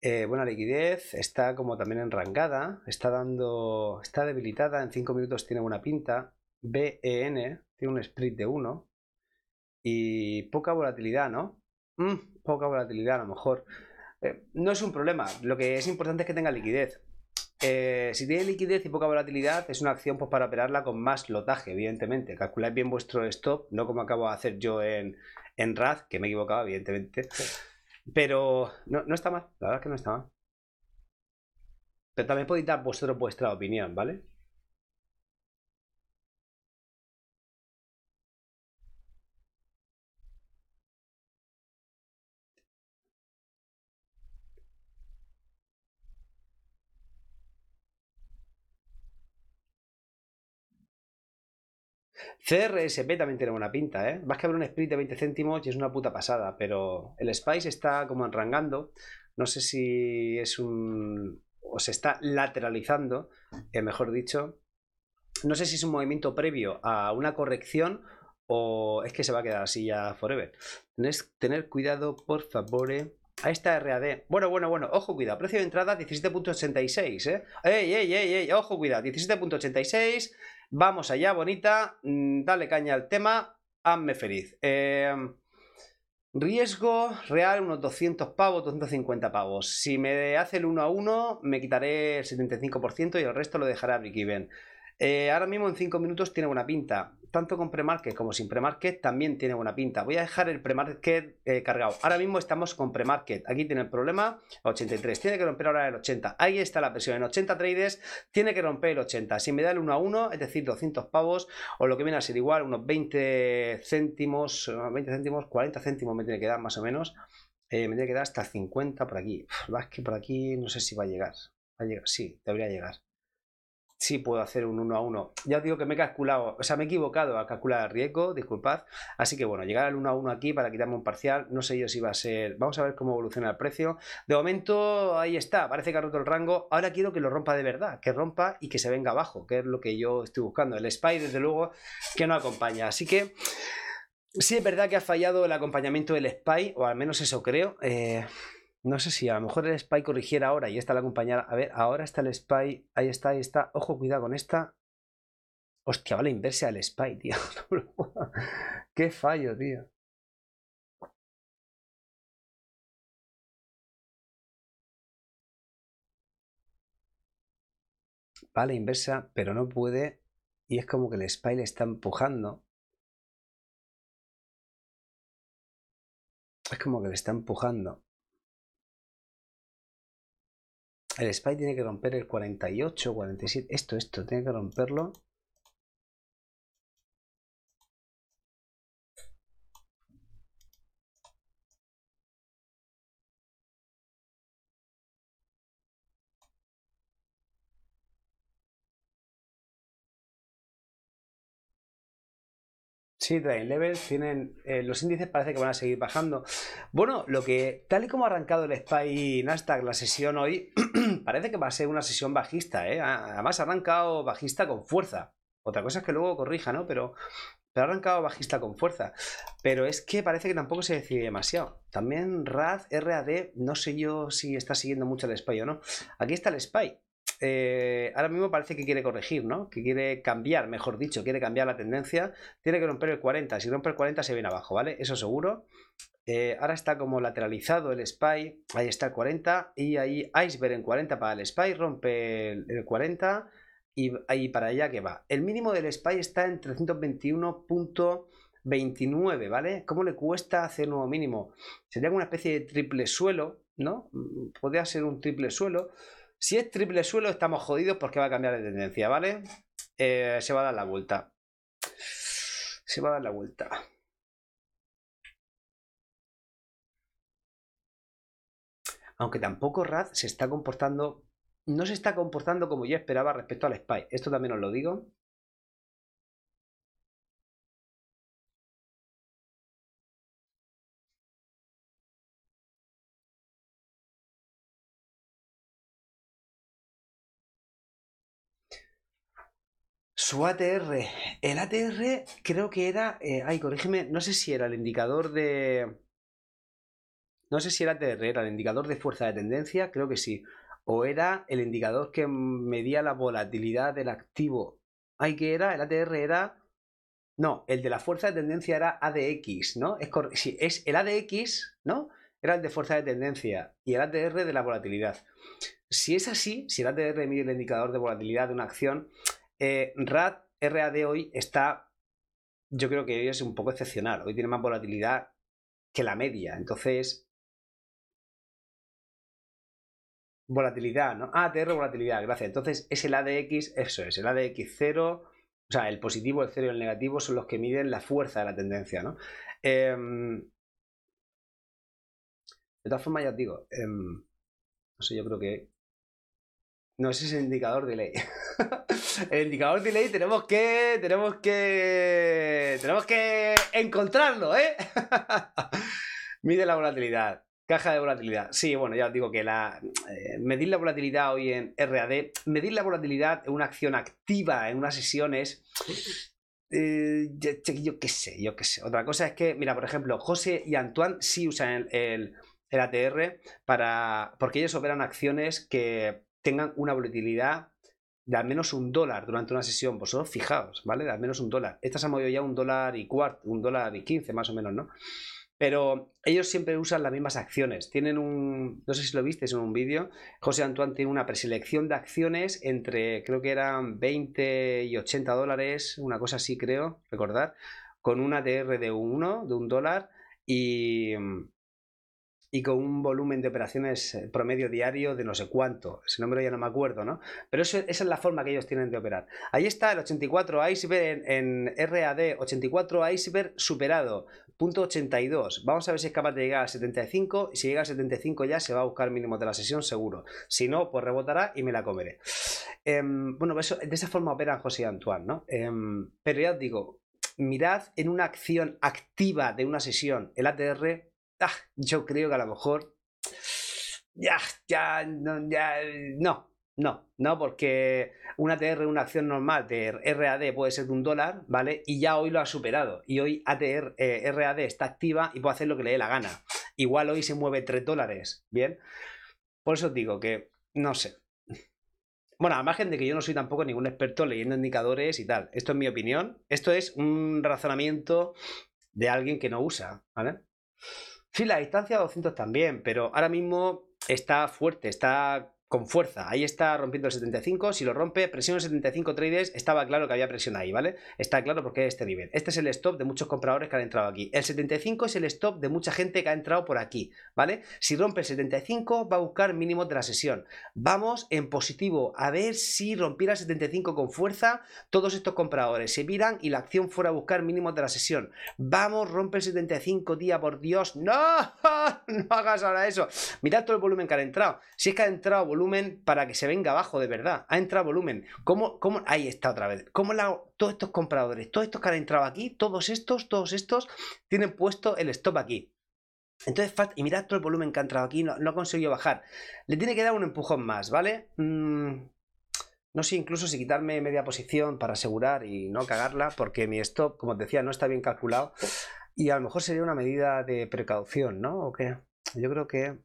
Eh, buena liquidez, está como también enrangada, está dando, está debilitada, en 5 minutos tiene buena pinta. BEN, tiene un split de 1 y poca volatilidad, ¿no? Mm, poca volatilidad a lo mejor. Eh, no es un problema, lo que es importante es que tenga liquidez. Eh, si tiene liquidez y poca volatilidad, es una acción pues, para operarla con más lotaje, evidentemente. Calculad bien vuestro stop, no como acabo de hacer yo en, en RAD, que me he equivocado, evidentemente. Pero no, no, está mal, la verdad es que no está mal. Pero también podéis dar vosotros vuestra opinión, ¿vale? CRSP también tiene buena pinta, ¿eh? Más que haber un split de 20 céntimos y es una puta pasada, pero el Spice está como enrangando. No sé si es un. o se está lateralizando, eh, mejor dicho. No sé si es un movimiento previo a una corrección o es que se va a quedar así ya forever. Tenés tener cuidado, por favor. a eh. Ahí está RAD. Bueno, bueno, bueno. Ojo, cuidado. Precio de entrada 17.86, ¿eh? ¡Ey, ey, ey, ey! Ojo, cuidado. 17.86. Vamos allá, bonita. Mm, dale caña al tema. Hazme feliz. Eh, riesgo real, unos 200 pavos, 250 pavos. Si me hace el 1 a 1, me quitaré el 75% y el resto lo dejará a break eh, ahora mismo en 5 minutos tiene buena pinta. Tanto con premarket como sin premarket también tiene buena pinta. Voy a dejar el premarket eh, cargado. Ahora mismo estamos con premarket. Aquí tiene el problema 83. Tiene que romper ahora el 80. Ahí está la presión. En 80 traders tiene que romper el 80. Si me da el 1 a 1, es decir, 200 pavos o lo que viene a ser igual, unos 20 céntimos, 20 céntimos, 40 céntimos me tiene que dar más o menos. Eh, me tiene que dar hasta 50 por aquí. que por aquí no sé si va a llegar. Va a llegar, sí, debería llegar sí puedo hacer un 1 a 1. Ya os digo que me he calculado, o sea, me he equivocado a calcular el riesgo, disculpad. Así que bueno, llegar al 1 a 1 aquí para quitarme un parcial, no sé yo si va a ser. Vamos a ver cómo evoluciona el precio. De momento, ahí está, parece que ha roto el rango. Ahora quiero que lo rompa de verdad, que rompa y que se venga abajo, que es lo que yo estoy buscando. El Spy, desde luego, que no acompaña. Así que. Sí, es verdad que ha fallado el acompañamiento del Spy, o al menos eso creo. Eh, no sé si a lo mejor el spy corrigiera ahora y esta la acompañara. A ver, ahora está el spy. Ahí está, ahí está. Ojo, cuidado con esta. Hostia, va la inversa del spy, tío. Qué fallo, tío. vale la inversa, pero no puede. Y es como que el spy le está empujando. Es como que le está empujando. El spy tiene que romper el 48, 47. Esto, esto, tiene que romperlo. Sí, trae Level tienen. Eh, los índices parece que van a seguir bajando. Bueno, lo que. Tal y como ha arrancado el SPY Nasdaq la sesión hoy, parece que va a ser una sesión bajista, ¿eh? Además ha arrancado bajista con fuerza. Otra cosa es que luego corrija, ¿no? Pero, pero ha arrancado bajista con fuerza. Pero es que parece que tampoco se decide demasiado. También RAD, RAD, no sé yo si está siguiendo mucho el SPY o no. Aquí está el SPY. Eh, ahora mismo parece que quiere corregir, ¿no? Que quiere cambiar, mejor dicho, quiere cambiar la tendencia. Tiene que romper el 40. Si rompe el 40 se viene abajo, ¿vale? Eso seguro. Eh, ahora está como lateralizado el SPY, ahí está el 40 y ahí iceberg en 40 para el SPY, rompe el, 40 y ahí para allá que va. El mínimo del SPY está en 321.29, ¿vale? ¿Cómo le cuesta hacer un nuevo mínimo? Sería una especie de triple suelo, ¿no? Podría ser un triple suelo. Si es triple suelo, estamos jodidos porque va a cambiar de tendencia, ¿vale? Eh, se va a dar la vuelta. Se va a dar la vuelta. Aunque tampoco Raz se está comportando. No se está comportando como yo esperaba respecto al Spy. Esto también os lo digo. su ATR. El ATR creo que era, eh, ay, corrígeme, no sé si era el indicador de, no sé si era el indicador de fuerza de tendencia, creo que sí. O era el indicador que medía la volatilidad del activo. Ay, que era? El ATR era. No, el de la fuerza de tendencia era ADX, ¿no? Es, si es el ADX, ¿no? Era el de fuerza de tendencia y el ATR de la volatilidad. Si es así, si el ATR mide el indicador de volatilidad de una acción, eh, RAD, RAD hoy está, yo creo que hoy es un poco excepcional. Hoy tiene más volatilidad que la media. Entonces, Volatilidad, ¿no? Ah, ATR, volatilidad, gracias. Entonces es el ADX, eso es, el ADX 0, o sea, el positivo, el cero y el negativo son los que miden la fuerza de la tendencia, ¿no? Em, de todas formas, ya os digo, em, no sé, yo creo que... No, ese es el indicador de ley. el indicador de ley tenemos que... Tenemos que... Tenemos que encontrarlo, ¿eh? Mide la volatilidad. Caja de volatilidad. Sí, bueno, ya os digo que la, eh, medir la volatilidad hoy en RAD, medir la volatilidad en una acción activa, en unas sesiones, eh, yo, qué sé, yo qué sé. Otra cosa es que, mira, por ejemplo, José y Antoine sí usan el, ATR para, porque ellos operan acciones que tengan una volatilidad de al menos un dólar durante una sesión. Vosotros fijaos, ¿vale? De al menos un dólar. estas han ha movido ya un dólar y cuarto, un dólar y quince más o menos, ¿no? pero ellos siempre usan las mismas acciones. Tienen un, no sé si lo viste, en un vídeo, José Antoine tiene una preselección de acciones entre, creo que eran 20 y 80 dólares, una cosa así creo, recordar, con una DR de 1, de un dólar, y, mm, y con un volumen de operaciones eh, promedio diario de no sé cuánto, ese número ya no me acuerdo, ¿no? Pero esa es la forma que ellos tienen de operar. Ahí está el 84 iceberg en, RAD, 84 iceberg superado, punto 82. Vamos a ver si es capaz de llegar a 75 y si llega a 75 ya se va a buscar el mínimo de la sesión seguro. Si no, pues rebotará y me la comeré. Em, bueno, pues de esa forma operan José Antoine, ¿no? Em, pero ya os digo, mirad en una acción activa de una sesión el ATR Ah, yo creo que a lo mejor ya, ya, no, ya, eh, no, no, no, porque una ATR, una acción normal de RAD puede ser de un dólar, ¿vale? Y ya hoy lo ha superado. Y hoy ATR, eh, RAD está activa y puede hacer lo que le dé la gana. Igual hoy se mueve 3 dólares, ¿bien? Por eso os digo que, no sé. Bueno, a margen de que yo no soy tampoco ningún experto leyendo indicadores y tal. Esto es mi opinión. Esto es un razonamiento de alguien que no usa, ¿vale? Sí, la distancia 200 también, pero ahora mismo está fuerte, está con fuerza. Ahí está rompiendo el 75. Si lo rompe, presión el 75 traders. Estaba claro que había presión ahí, ¿vale? Está claro porque es este nivel. Este es el stop de muchos compradores que han entrado aquí. El 75 es el stop de mucha gente que ha entrado por aquí, ¿vale? Si rompe el 75, va a buscar mínimos de la sesión. Vamos en positivo a ver si rompiera el 75 con fuerza. Todos estos compradores se miran y la acción fuera a buscar mínimos de la sesión. Vamos, rompe el 75 día, por Dios. ¡No! No hagas ahora eso. Mirad todo el volumen que ha entrado. Si es que ha entrado volumen para que se venga abajo, de verdad. Ha entrado volumen. como como Ahí está otra vez. ¿Cómo la, todos estos compradores, todos estos que han entrado aquí, todos estos, todos estos, tienen puesto el stop aquí? Entonces, y mirad todo el volumen que ha entrado aquí, no, ha conseguido bajar. Le tiene que dar un empujón más, ¿vale? Mm, no sé incluso si quitarme media posición para asegurar y no cagarla, porque mi stop, como os decía, no está bien calculado. Y a lo mejor sería una medida de precaución, ¿no? ¿O qué? Yo creo que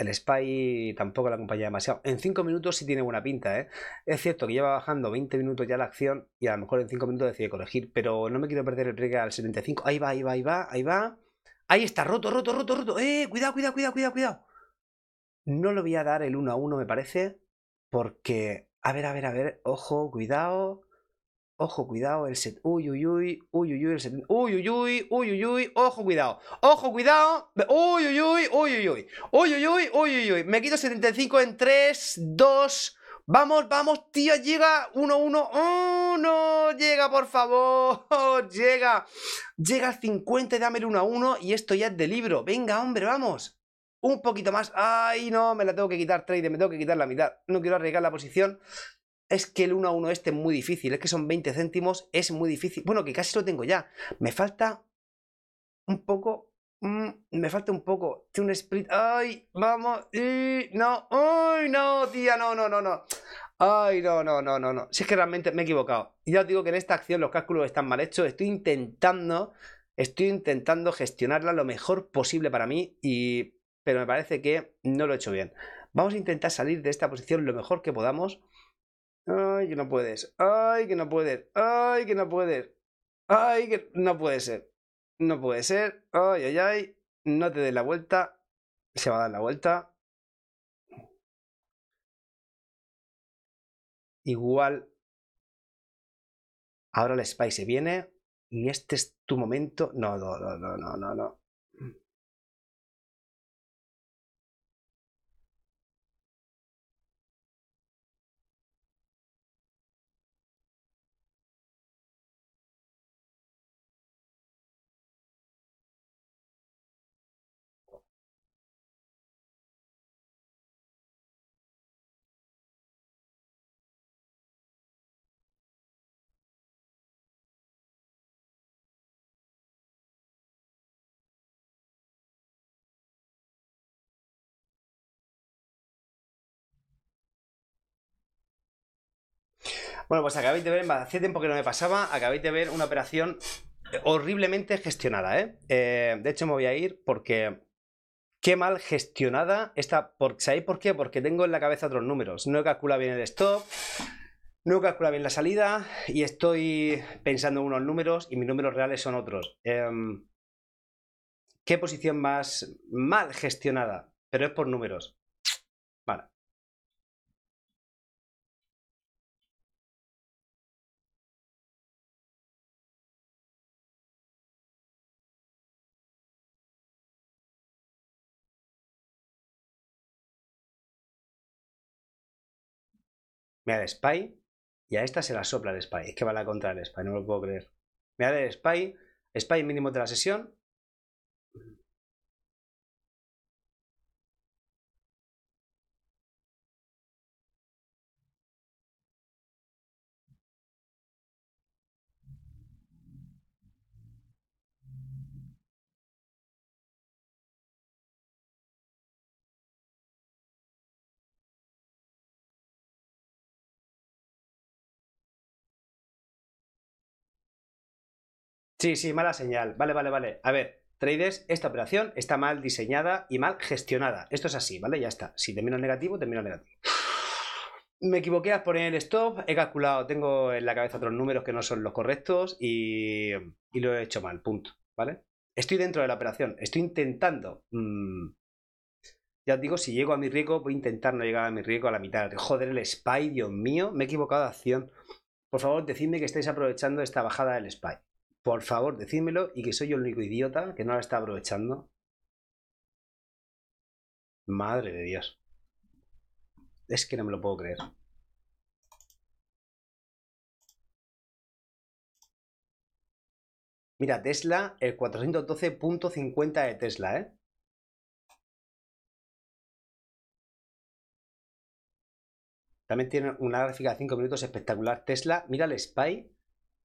el Spy tampoco la acompaña demasiado. En 5 minutos sí tiene buena pinta, ¿eh? Es cierto que lleva bajando 20 minutos ya la acción y a lo mejor en 5 minutos decide corregir, pero no me quiero perder el break al 75. Ahí va, ahí va, ahí va, ahí va. Ahí está, roto, roto, roto, roto. ¡Eh! Cuidado, cuidado, cuidado, cuidado, cuidado. No lo voy a dar el 1 a 1, me parece, porque. A ver, a ver, a ver. Ojo, cuidado. Ojo, cuidado, el set. Uy, uy, uy, uy, uy, el set. Uy, uy, uy, uy, uy, uy, ojo, cuidado. Ojo, cuidado. Uy, uy, uy, uy, uy, uy. Uy, uy, uy, Me quito 75 en 3, 2. Vamos, vamos, tío, llega 1-1. ¡Oh, no! Llega, por favor. llega. Llega al 50 dame el 1-1. Y esto ya es de libro. Venga, hombre, vamos. Un poquito más. Ay, no, me la tengo que quitar, trade. Me tengo que quitar la mitad. No quiero arriesgar la posición es que el 1 a 1 este es muy difícil, es que son 20 céntimos, es muy difícil. Bueno, que casi lo tengo ya. Me falta un poco. Mm, me falta un poco. de un split. ¡Ay! Vamos. Y, no. ¡Ay! No, tía. No, no, no, no. Ay, no, no, no, no, no. Si es que realmente me he equivocado. Ya os digo que en esta acción los cálculos están mal hechos. Estoy intentando. Estoy intentando gestionarla lo mejor posible para mí. Y. Pero me parece que no lo he hecho bien. Vamos a intentar salir de esta posición lo mejor que podamos Ay, que no puedes. Ay, que no puedes. Ay, que no puedes. Ay, que no puede ser. No puede ser. Ay, ay, ay. No te des la vuelta. Se va a dar la vuelta. Igual. Ahora el spy se viene. Y este es tu momento. No, no, no, no, no, no. Bueno, pues acabáis de ver, hace tiempo que no me pasaba, acabáis de ver una operación horriblemente gestionada, ¿eh? eh de hecho, me voy a ir porque qué mal gestionada está. ¿Sabéis por qué? Porque tengo en la cabeza otros números. No he calculado bien el stop, no he calculado bien la salida y estoy pensando en unos números y mis números reales son otros. Em, ¿Qué posición más mal gestionada? Pero es por números. me da Spy y a esta se la sopla el Spy. Es que va la contra el Spy, no lo puedo creer. Me da el Spy, Spy mínimo de la sesión Sí, sí, mala señal. Vale, vale, vale. A ver, traders, esta operación está mal diseñada y mal gestionada. Esto es así, ¿vale? Ya está. Si termino negativo, termino negativo. Me equivoqué a poner el stop, he calculado, tengo en la cabeza otros números que no son los correctos y, y lo he hecho mal, punto, ¿vale? Estoy dentro de la operación, estoy intentando... Mm, ya os digo, si llego a mi riesgo, voy a intentar no llegar a mi riesgo a la mitad. Joder, el SPY, Dios mío, me he equivocado de acción. Por favor, decidme que estáis aprovechando esta bajada del SPY. Por favor, decídmelo y que soy yo el único idiota que no la está aprovechando. Madre de Dios. Es que no me lo puedo creer. Mira, Tesla, el 412.50 de Tesla, ¿eh? También tiene una gráfica de 5 minutos espectacular. Tesla, mira el SPY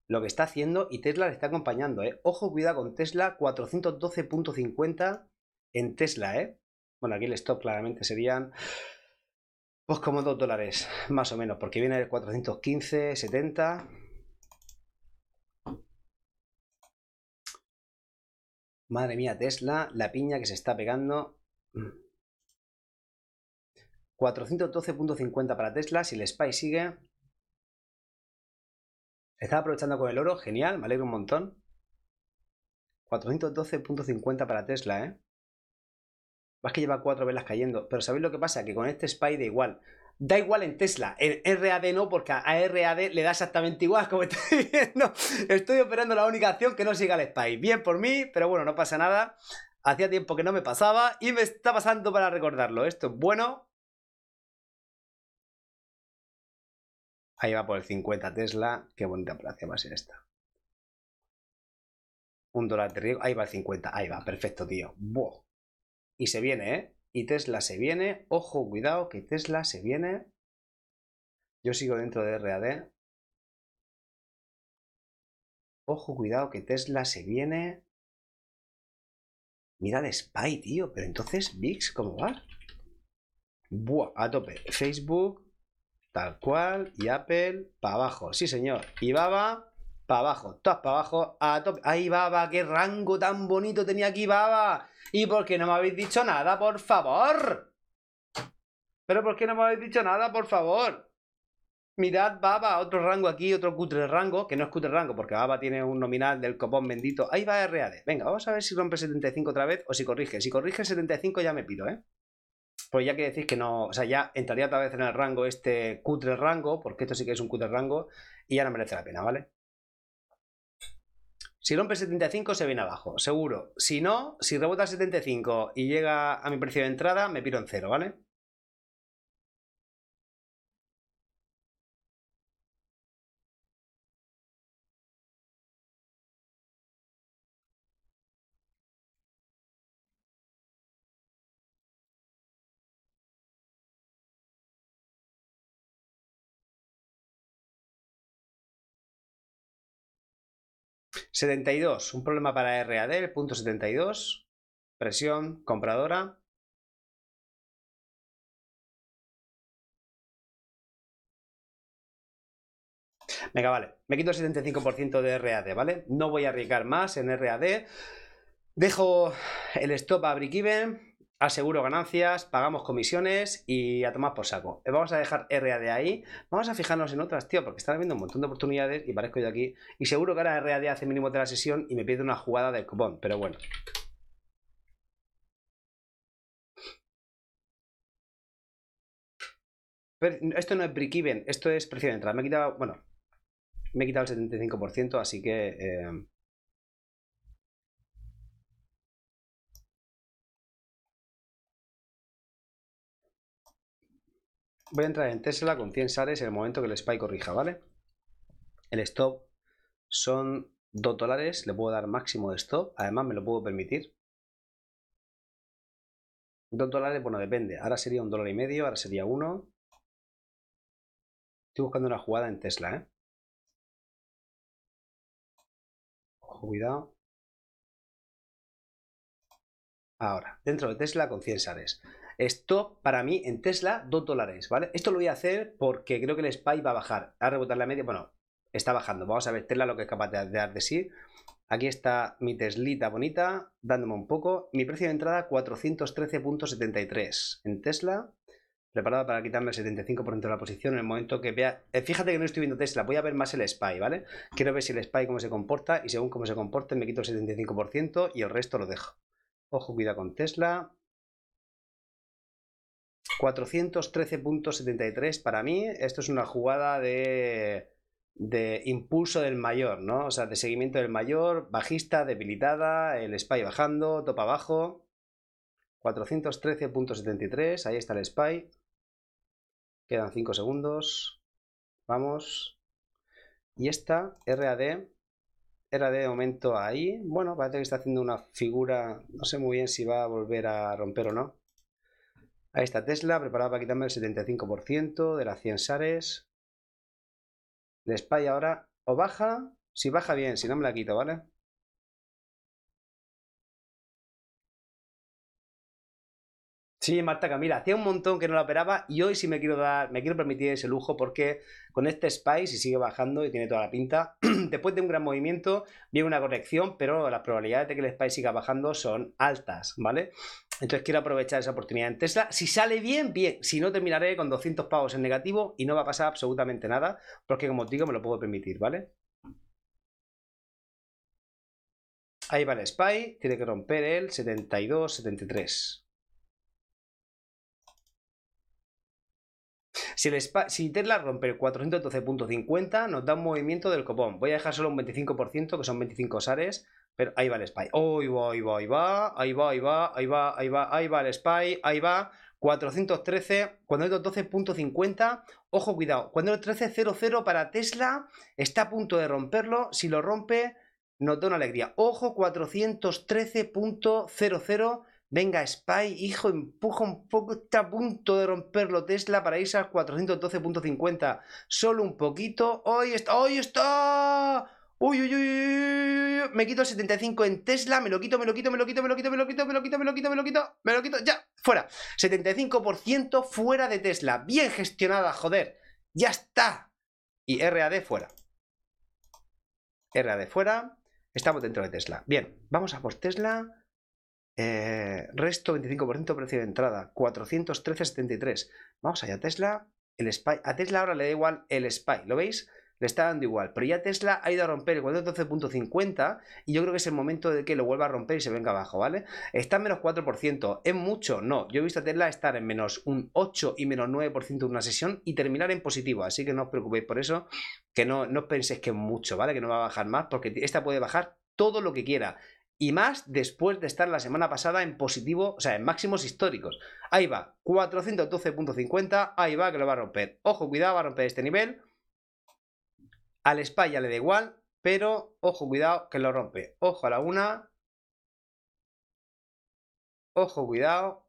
lo que está haciendo y Tesla le está acompañando. ¿eh? Ojo, cuidado con Tesla, 412.50 en Tesla. ¿eh? Bueno, aquí el stop claramente serían pues como 2 dólares, más o menos, porque viene el 415.70. Madre mía, Tesla, la piña que se está pegando. 412.50 mm. para Tesla, si el SPY sigue, Está aprovechando con el oro, genial, me alegro un montón. 412.50 para Tesla, ¿eh? Vas que lleva cuatro velas cayendo. Pero ¿sabéis lo que pasa? Que con este Spy da igual. Da igual en Tesla. En RAD no, porque a RAD le da exactamente igual, como estoy viendo. Estoy operando la única acción que no siga el Spy. Bien por mí, pero bueno, no pasa nada. Hacía tiempo que no me pasaba y me está pasando para recordarlo. Esto es bueno, Ahí va por el 50 Tesla. Qué bonita plaza va a ser esta. Un dólar de Ahí va el 50. Ahí va. Perfecto, tío. Buah. Y se viene, ¿eh? Y Tesla se viene. Ojo, cuidado, que Tesla se viene. Yo sigo dentro de RAD. Ojo, cuidado, que Tesla se viene. Mira el Spy, tío. Pero entonces, VIX, ¿cómo va? Buah, a tope. Facebook, Tal cual. Y Apple, para abajo. Sí, señor. Y Baba, para abajo. Todas para abajo. A top ahí Baba! ¡Qué rango tan bonito tenía aquí, Baba! ¿Y por qué no me habéis dicho nada, por favor? ¿Pero por qué no me habéis dicho nada, por favor? Mirad, Baba, otro rango aquí, otro cutre rango, que no es cutre rango, porque Baba tiene un nominal del copón bendito. Ahí va RAD. E. Venga, vamos a ver si rompe 75 otra vez o si corrige. Si corrige 75 ya me pido, ¿eh? pues ya quiere decir que no, o sea, ya entraría otra vez en el rango este cutre rango, porque esto sí que es un cutre rango, y ya no merece la pena, ¿vale? Si rompe 75 se viene abajo, seguro. Si no, si rebota 75 y llega a mi precio de entrada, me piro en cero, ¿vale? 72, un problema para RAD, el punto 72, presión compradora. Venga, vale, me quito el 75% de RAD, ¿vale? No voy a arriesgar más en RAD. Dejo el stop a break-even, aseguro ganancias, pagamos comisiones y a tomar por saco. Eh, vamos a dejar RAD ahí, vamos a fijarnos en otras, tío, porque están viendo un montón de oportunidades y parezco yo aquí. Y seguro que ahora RAD hace mínimo de la sesión y me pide una jugada del cupón, pero bueno. esto no es break-even, esto es precio de entrada. Me he quitado, bueno, me he quitado el 75%, así que... Eh, Voy a entrar en Tesla con 100 sales en el momento que el SPY corrija, ¿vale? El stop son 2 dólares, le puedo dar máximo de stop, además me lo puedo permitir. 2 dólares, bueno, depende. Ahora sería un dólar y medio, ahora sería uno. Estoy buscando una jugada en Tesla, ¿eh? Ojo, cuidado. Ahora, dentro de Tesla con 100 sales. Esto, para mí en Tesla 2 dólares, ¿vale? Esto lo voy a hacer porque creo que el SPY va a bajar, a rebotar la media, bueno, está bajando. Vamos a ver Tesla lo que es capaz de dar de sí. Aquí está mi Teslita bonita, dándome un poco. Mi precio de entrada 413.73 en Tesla. preparada para quitarme el 75% de la posición en el momento que vea... Eh, fíjate que no estoy viendo Tesla, voy a ver más el SPY, ¿vale? Quiero ver si el SPY cómo se comporta y según cómo se comporte me quito el 75% y el resto lo dejo. Ojo, cuidado con Tesla. 413.73 para mí. Esto es una jugada de, impulso del mayor, ¿no? O sea, de seguimiento del mayor, bajista, debilitada, el spy bajando, top abajo. 413.73, ahí está el spy. Quedan 5 segundos. Vamos. Y esta, RAD, era de momento ahí. Bueno, parece que está haciendo una figura, no sé muy bien si va a volver a romper o no. Ahí está Tesla, preparada para quitarme el 75% de las 100 SARES. De Spy ahora, o baja, si baja bien, si no me la quito, ¿vale? Sí, Marta Camila, hacía un montón que no la operaba y hoy sí me quiero dar, me quiero permitir ese lujo porque con este SPY si sigue bajando y tiene toda la pinta. Después de un gran movimiento viene una corrección, pero las probabilidades de que el SPY siga bajando son altas, ¿vale? Entonces quiero aprovechar esa oportunidad en Tesla. Si sale bien, bien. Si no, terminaré con 200 pavos en negativo y no va a pasar absolutamente nada porque, como os digo, me lo puedo permitir, ¿vale? Ahí va el Spy, tiene que romper el 72, 73. Si, Tesla rompe el 412.50, nos da un movimiento del copón. Voy a dejar solo un 25%, que son 25 SARES, pero ahí va el SPY. ahí va, ahí va, ahí va, ahí va, ahí va, ahí va, ahí va, ahí va el SPY, ahí va. 413, 412.50, ojo cuidado, 413.00 para Tesla, está a punto de romperlo, si lo rompe nos da una alegría. Ojo, 413.00 Venga, Spy, hijo, empuja un poco, está a punto de romperlo Tesla para irse a 412.50. Solo un poquito. ¡Hoy está! ¡Hoy está! ¡Uy, uy, uy, uy, Me quito el 75 en Tesla, me lo quito, me lo quito, me lo quito, me lo quito, me lo quito, me lo quito, me lo quito, me lo quito, me lo quito, ya, fuera. 75% fuera de Tesla. Bien gestionada, joder. Ya está. Y RAD fuera. RAD fuera. Estamos dentro de Tesla. Bien, vamos a por Tesla. Eh, resto 25% precio de entrada, 413.73. Vamos allá, Tesla, el SPY. A Tesla ahora le da igual el SPY, ¿lo veis? Le está dando igual, pero ya Tesla ha ido a romper el 412.50 y yo creo que es el momento de que lo vuelva a romper y se venga abajo, ¿vale? Está en menos 4%, ¿es mucho? No, yo he visto a Tesla estar en menos un 8 y menos 9% en una sesión y terminar en positivo, así que no os preocupéis por eso, que no, no penséis que es mucho, ¿vale? Que no va a bajar más, porque esta puede bajar todo lo que quiera y más después de estar la semana pasada en positivo, o sea, en máximos históricos. Ahí va, 412.50, ahí va que lo va a romper. Ojo, cuidado, va a romper este nivel. Al Spa ya le da igual, pero ojo, cuidado que lo rompe. Ojo a la una. Ojo, cuidado.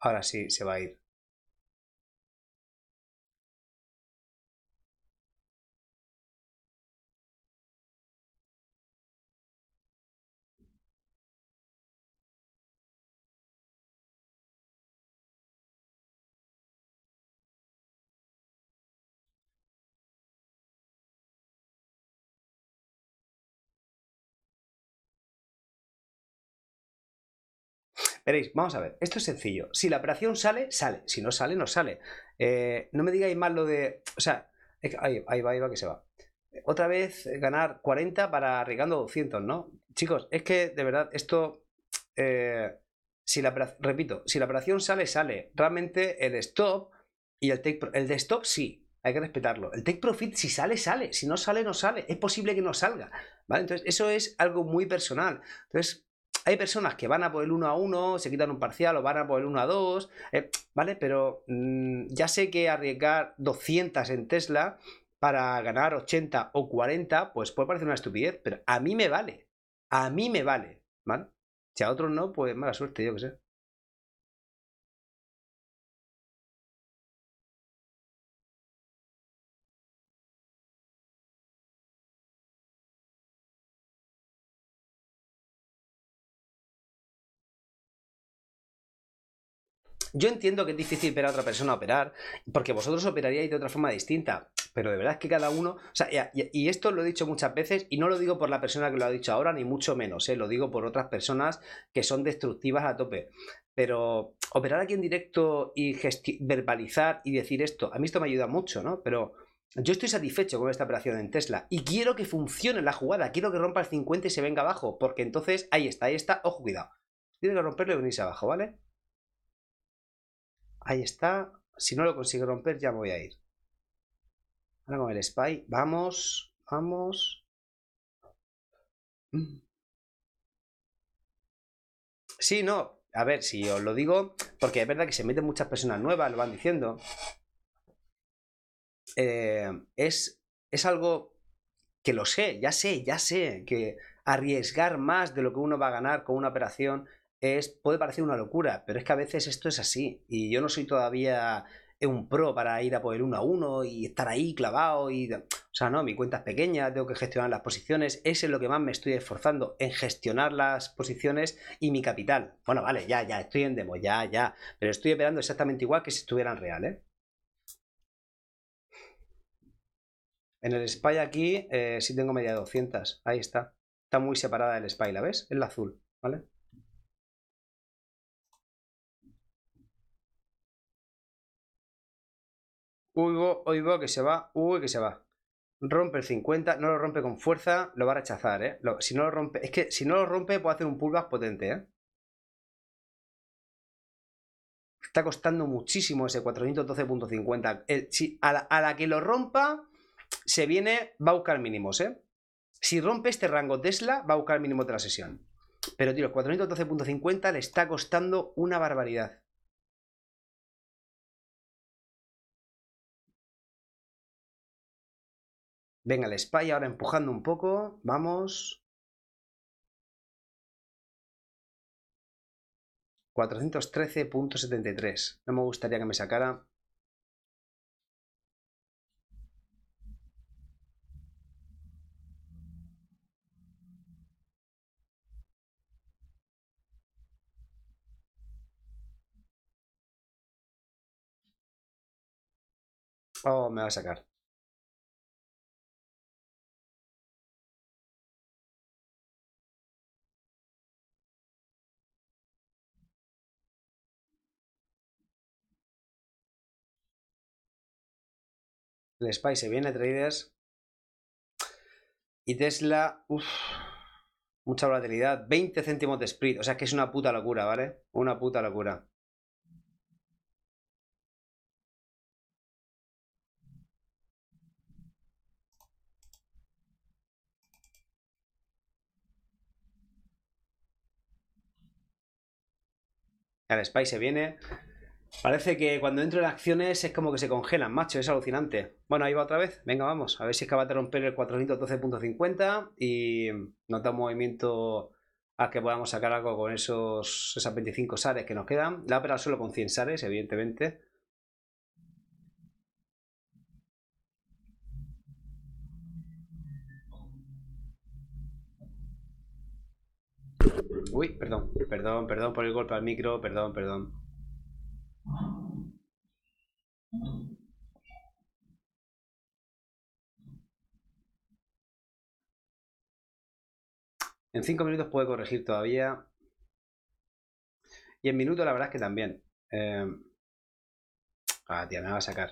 ahora sí se va a ir. Veréis, vamos a ver, esto es sencillo. Si la operación sale, sale. Si no sale, no sale. Eh, no me digáis mal lo de... O sea, ahí, va, ahí va que se va. Otra vez eh, ganar 40 para arriesgando 200, ¿no? Chicos, es que de verdad esto... Eh, si la, repito, si la operación sale, sale. Realmente el stop y el take... El de stop sí, hay que respetarlo. El take profit, si sale, sale. Si no sale, no sale. Es posible que no salga. ¿Vale? Entonces, eso es algo muy personal. Entonces, hay personas que van a por el 1 a 1, se quitan un parcial o van a por el 1 a 2, eh, ¿vale? Pero mm, ya sé que arriesgar 200 en Tesla para ganar 80 o 40, pues puede parecer una estupidez, pero a mí me vale. A mí me vale, ¿vale? Si a otros no, pues mala suerte, yo qué sé. Yo entiendo que es difícil ver a otra persona operar, porque vosotros operaríais de otra forma distinta, pero de verdad es que cada uno, o sea, y, esto lo he dicho muchas veces, y no lo digo por la persona que lo ha dicho ahora, ni mucho menos, ¿eh? lo digo por otras personas que son destructivas a tope, pero operar aquí en directo y verbalizar y decir esto, a mí esto me ayuda mucho, ¿no? Pero... Yo estoy satisfecho con esta operación en Tesla y quiero que funcione la jugada, quiero que rompa el 50 y se venga abajo, porque entonces ahí está, ahí está, ojo cuidado. Tiene que romperlo y venirse abajo, ¿vale? Ahí está. Si no lo consigo romper, ya voy a ir. Ahora con el spy. Vamos, vamos. Sí, no. A ver, si os lo digo, porque es verdad que se meten muchas personas nuevas, lo van diciendo. Eh, es, es algo que lo sé, ya sé, ya sé, que arriesgar más de lo que uno va a ganar con una operación es, puede parecer una locura, pero es que a veces esto es así. Y yo no soy todavía un pro para ir a por el a uno y estar ahí clavado. Y, o sea, no, mi cuenta es pequeña, tengo que gestionar las posiciones. Ese es lo que más me estoy esforzando, en gestionar las posiciones y mi capital. Bueno, vale, ya, ya, estoy en demo, ya, ya. Pero estoy esperando exactamente igual que si estuvieran reales ¿eh? En el spy aquí si eh, sí tengo media de 200. Ahí está. Está muy separada del spy, ¿la ves? el la azul, ¿vale? Uy, oigo que se va, uy, que se va. Rompe el 50, no lo rompe con fuerza, lo va a rechazar, ¿eh? si no lo rompe, es que si no lo rompe puede hacer un pullback potente, ¿eh? Está costando muchísimo ese 412.50. a la, a que lo rompa, se viene, va a buscar mínimos, ¿eh? Si rompe este rango Tesla, va a buscar el mínimo de la sesión. Pero, tío, 412.50 le está costando una barbaridad. Venga, el spy ahora empujando un poco. Vamos. 413.73. No me gustaría que me sacara. Oh, me va a sacar. El SPY se viene, traders. Y Tesla, uff, mucha volatilidad. 20 céntimos de split. O sea que es una puta locura, ¿vale? Una puta locura. El Spy se viene. Parece que cuando entro en acciones es como que se congelan, macho, es alucinante. Bueno, ahí va otra vez. Venga, vamos, a ver si es va de romper el 412.50 y nota un movimiento a que podamos sacar algo con esos esas 25 sares que nos quedan. La opera solo con 100 sales, evidentemente. Uy, perdón, perdón, perdón por el golpe al micro, perdón, perdón. En cinco minutos puede corregir todavía. Y en minuto la verdad es que también. Eh... Ah, tía, me va a sacar.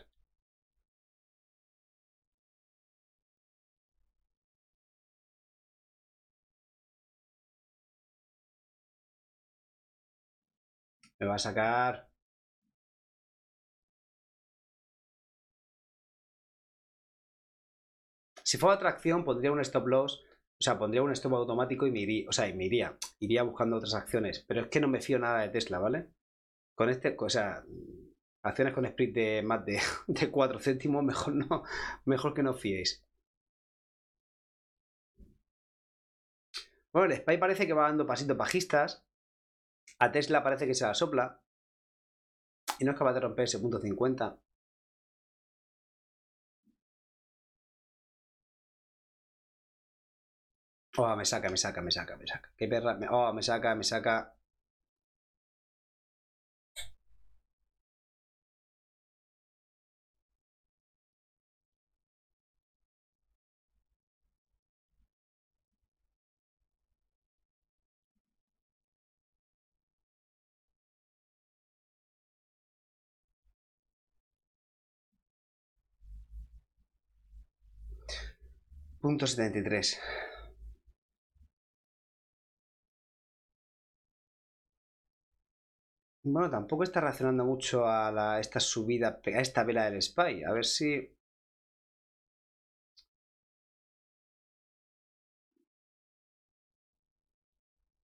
Me va a sacar. Si fuera otra acción, pondría un stop loss, o sea, pondría un stop automático y me iría, o sea, me iría, iría buscando otras acciones. Pero es que no me fío nada de Tesla, ¿vale? Con este, o sea, acciones con split de más de, de 4 céntimos, mejor no, mejor que no os fiéis. Bueno, el SPY parece que va dando pasitos bajistas. A Tesla parece que se la sopla. Y no es capaz de romper ese punto 50. Oh, me saca, me saca, me saca, me saca. Qué perra. Oh, me saca, me saca. Punto 73. Bueno, tampoco está reaccionando mucho a esta subida, a esta vela del Spy. A ver si.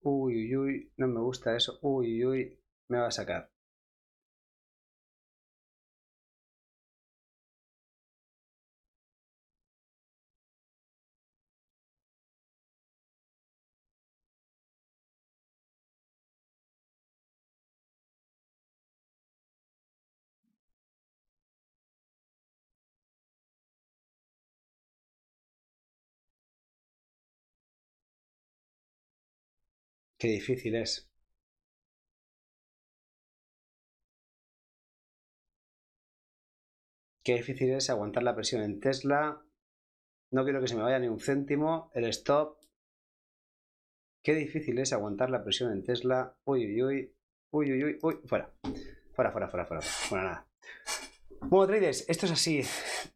Uy, uy, uy, no me gusta eso. Uy, uy, uy, me va a sacar. Qué difícil es. Qué difícil es aguantar la presión en Tesla. No quiero que se me vaya ni un céntimo. El stop. Qué difícil es aguantar la presión en Tesla. Uy, uy, uy. Uy, uy, uy, Fuera. Fuera, fuera, fuera, fuera. nada. Bueno, traders, esto es así.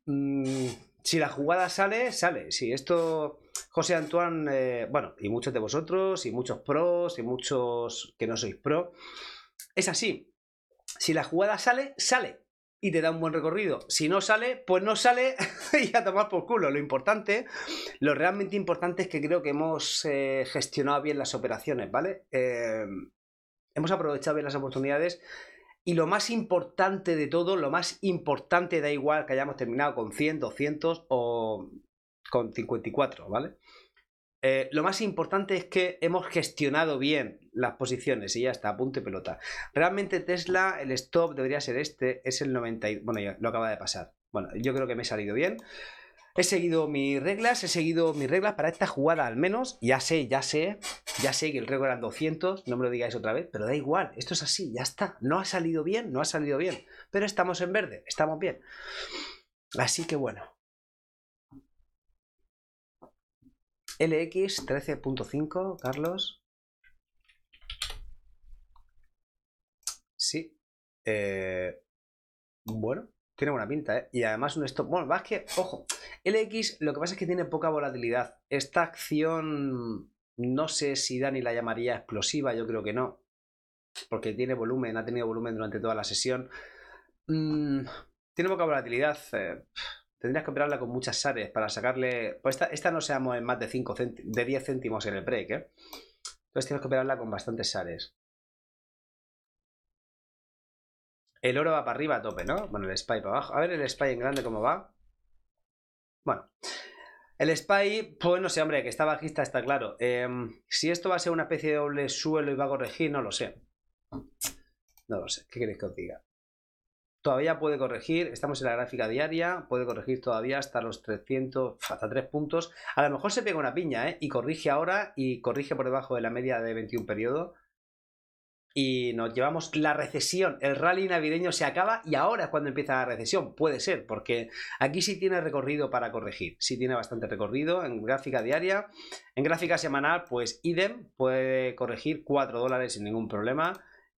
Mm, si la jugada sale, sale. Si esto, José Antoine, eh, bueno, y muchos de vosotros, y muchos pros, y muchos que no sois pro, es así. Si la jugada sale, sale. Y te da un buen recorrido. Si no sale, pues no sale y a tomar por culo. Lo importante, lo realmente importante es que creo que hemos eh, gestionado bien las operaciones, ¿vale? Eh, hemos aprovechado bien las oportunidades y lo más importante de todo, lo más importante, da igual que hayamos terminado con 100, 200 o con 54, ¿vale? Eh, lo más importante es que hemos gestionado bien las posiciones y ya está, punto y pelota. Realmente Tesla, el stop debería ser este, es el 90, bueno, ya, lo acaba de pasar. Bueno, yo creo que me he salido bien. He seguido mis reglas, he seguido mis reglas para esta jugada al menos. Ya sé, ya sé, ya sé que el récord eran 200, no me lo digáis otra vez, pero da igual, esto es así, ya está. No ha salido bien, no ha salido bien, pero estamos en verde, estamos bien. Así que bueno. LX 13.5, Carlos. Sí. Eh, bueno, tiene buena pinta, ¿eh? Y además un stop. Bueno, vas que, ojo, LX lo que pasa es que tiene poca volatilidad. Esta acción, no sé si Dani la llamaría explosiva, yo creo que no. Porque tiene volumen, ha tenido volumen durante toda la sesión. Mm, tiene poca volatilidad. Eh, tendrías que operarla con muchas sales para sacarle. Pues esta, no seamos en más de, 5 de 10 céntimos en el break, ¿eh? Entonces tienes que operarla con bastantes sales. El oro va para arriba a tope, ¿no? Bueno, el spy para abajo. A ver el spy en grande cómo va. Bueno. El spy, pues no sé, hombre, que está bajista, está claro. Em, si esto va a ser una especie de doble suelo y va a corregir, no lo sé. No lo sé. ¿Qué queréis que os diga? Todavía puede corregir, estamos en la gráfica diaria, puede corregir todavía hasta los 300, hasta 3 puntos. A lo mejor se pega una piña, ¿eh? Y corrige ahora y corrige por debajo de la media de 21 periodo y nos llevamos la recesión. El rally navideño se acaba y ahora es cuando empieza la recesión. Puede ser, porque aquí sí tiene recorrido para corregir, sí tiene bastante recorrido en gráfica diaria. En gráfica semanal, pues idem, puede corregir 4 dólares sin ningún problema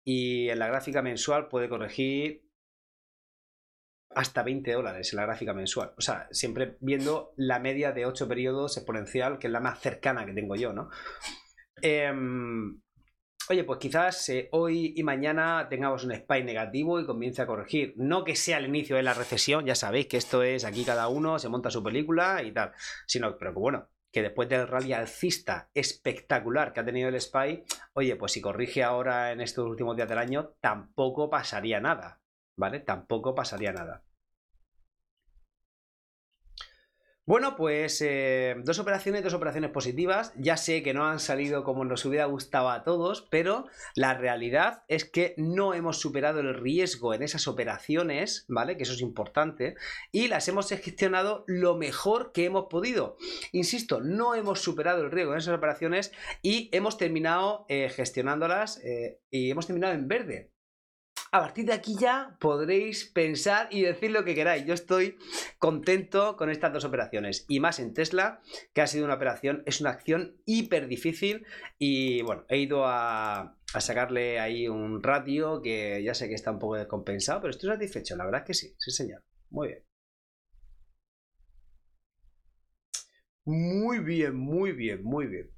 y en la gráfica mensual puede corregir hasta 20 dólares en la gráfica mensual. O sea, siempre viendo la media de 8 periodos exponencial, que es la más cercana que tengo yo, ¿no? Em, oye, pues quizás eh, hoy y mañana tengamos un SPY negativo y comience a corregir. No que sea el inicio de la recesión, ya sabéis que esto es aquí cada uno se monta su película y tal, sino, pero bueno, que después del rally alcista espectacular que ha tenido el SPY, oye, pues si corrige ahora en estos últimos días del año, tampoco pasaría nada, ¿vale? Tampoco pasaría nada. Bueno, pues eh, dos operaciones, dos operaciones positivas. Ya sé que no han salido como nos hubiera gustado a todos, pero la realidad es que no hemos superado el riesgo en esas operaciones, ¿vale? Que eso es importante. Y las hemos gestionado lo mejor que hemos podido. Insisto, no hemos superado el riesgo en esas operaciones y hemos terminado eh, gestionándolas eh, y hemos terminado en verde a partir de aquí ya podréis pensar y decir lo que queráis. Yo estoy contento con estas dos operaciones y más en Tesla, que ha sido una operación, es una acción hiper difícil y bueno, he ido a, sacarle ahí un ratio que ya sé que está un poco descompensado, pero estoy satisfecho, la verdad es que sí, sí señor. Muy bien. Muy bien, muy bien, muy bien.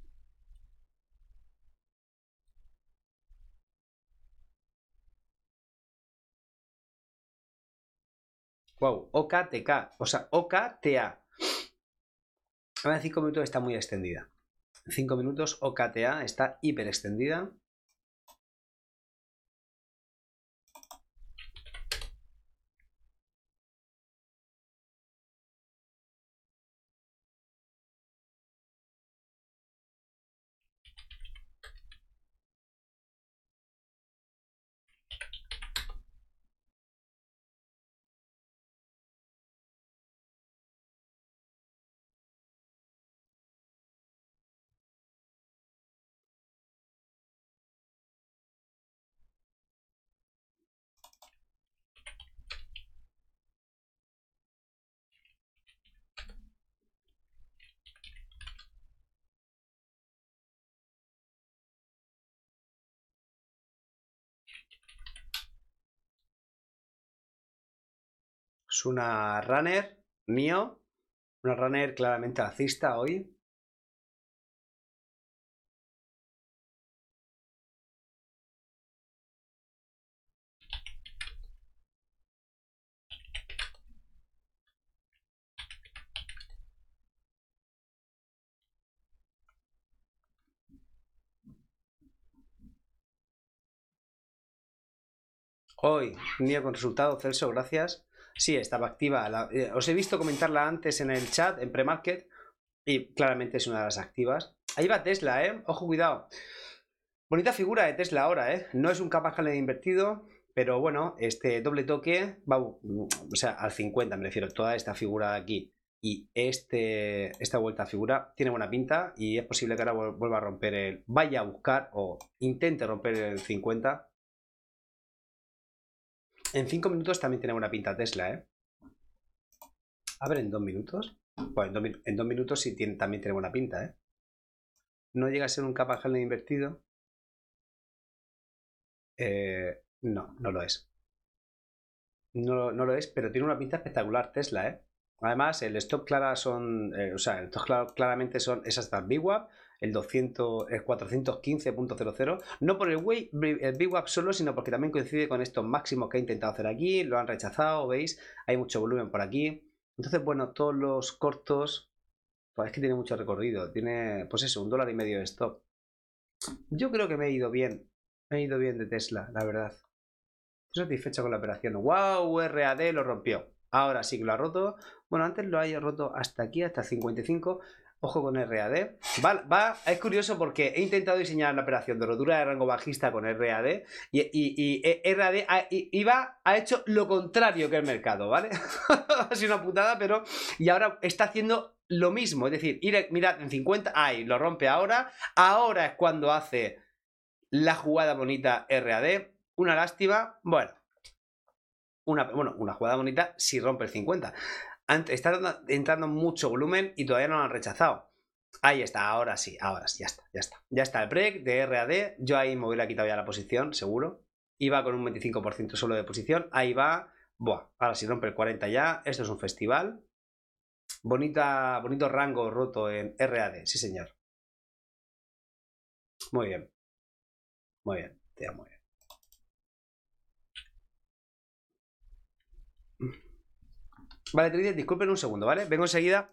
Wow, OKTK, o sea, OKTA. Ahora en 5 minutos está muy extendida. 5 minutos OKTA está hiper extendida. una runner mío, una runner claramente alcista hoy. Hoy, un con resultado, Celso, gracias. Sí, estaba activa. Eh, os he visto comentarla antes en el chat, en Premarket, y claramente es una de las activas. Ahí va Tesla, ¿eh? Ojo, cuidado. Bonita figura de Tesla ahora, ¿eh? No es un capaz de invertido, pero bueno, este doble toque va, o sea, al 50 me refiero, toda esta figura de aquí y este, esta vuelta a figura tiene buena pinta y es posible que ahora vuelva a romper el, vaya a buscar o intente romper el 50 en cinco minutos también tiene una pinta Tesla, ¿eh? A ver, en dos minutos. Bueno, en dos, minutos sí también tiene buena pinta, ¿eh? No llega a ser un capa invertido. Eh, no, no lo es. No, lo es, pero tiene una pinta espectacular Tesla, ¿eh? Además, el stock clara son, eh, o sea, el stop claramente son esas de el, 200, el 415.00, no por el, way, el up solo, sino porque también coincide con estos máximos que he intentado hacer aquí, lo han rechazado, veis, hay mucho volumen por aquí. Entonces, bueno, todos los cortos, pues es que tiene mucho recorrido, tiene, pues eso, un dólar y medio de stop. Yo creo que me he ido bien, me he ido bien de Tesla, la verdad. Estoy satisfecho con la operación. ¡Wow! RAD lo rompió. Ahora sí que lo ha roto. Bueno, antes lo haya roto hasta aquí, hasta 55. Ojo con RAD. es curioso porque he intentado diseñar la operación de rotura de rango bajista con RAD y, y, y e, RAD ha, hecho lo contrario que el mercado, ¿vale? ha sido una putada, pero. Y ahora está haciendo lo mismo. Es decir, mirad, en 50. ahí, Lo rompe ahora. Ahora es cuando hace la jugada bonita RAD. Una lástima. Bueno. Una, bueno, una jugada bonita si rompe el 50 está entrando mucho volumen y todavía no lo han rechazado. Ahí está, ahora sí, ahora sí, ya está, ya está. Ya está el break de RAD. Yo ahí me hubiera quitado ya la posición, seguro. Iba con un 25% solo de posición. Ahí va. Buah, ahora sí rompe el 40 ya. Esto es un festival. Bonita, bonito rango roto en RAD, sí señor. Muy bien. Muy bien, te amo. Eh. Vale, Trinidad, disculpen un segundo, ¿vale? Vengo enseguida.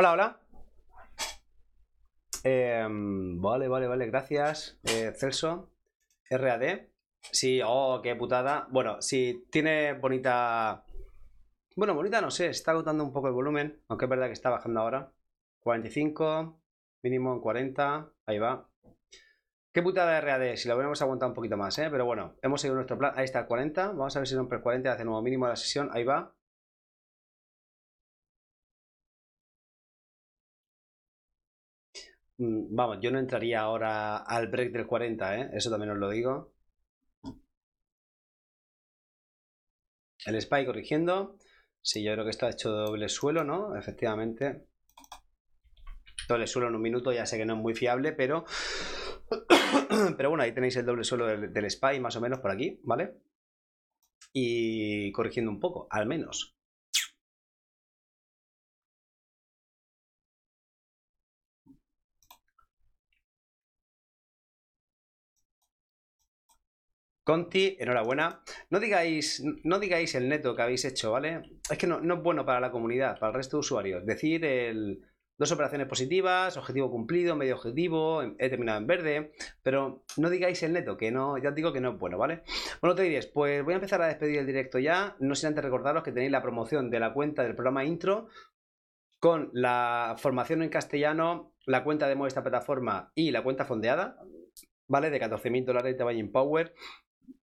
Hola, hola. Em, vale, vale, vale, gracias. Eh, Celso. RAD. Sí, oh, qué putada. Bueno, si tiene bonita. Bueno, bonita no sé, está agotando un poco el volumen, aunque es verdad que está bajando ahora. 45, mínimo en 40, ahí va. Qué putada RAD, si lo hubiéramos aguantado un poquito más, ¿eh? Pero bueno, hemos seguido nuestro plan. Ahí está, 40. Vamos a ver si rompe el 40, hace nuevo mínimo de la sesión, ahí va. Mm, vamos, yo no entraría ahora al break del 40, ¿eh? Eso también os lo digo. El spy corrigiendo. Sí, yo creo que está hecho doble suelo, ¿no? Efectivamente. Doble suelo en un minuto, ya sé que no es muy fiable, pero... pero bueno, ahí tenéis el doble suelo del spy más o menos por aquí, ¿vale? Y corrigiendo un poco, al menos. Conti, enhorabuena. No digáis, no digáis el neto que habéis hecho, ¿vale? Es que no, es bueno para la comunidad, para el resto de usuarios. Decir el, dos operaciones positivas, objetivo cumplido, medio objetivo, he terminado en verde, pero no digáis el neto, que no, ya os digo que no es bueno, ¿vale? Bueno, te diréis, pues voy a empezar a despedir el directo ya, no sin antes recordaros que tenéis la promoción de la cuenta del programa Intro con la formación en castellano, la cuenta de esta plataforma y la cuenta fondeada, ¿vale? De 14.000 dólares de Buying Power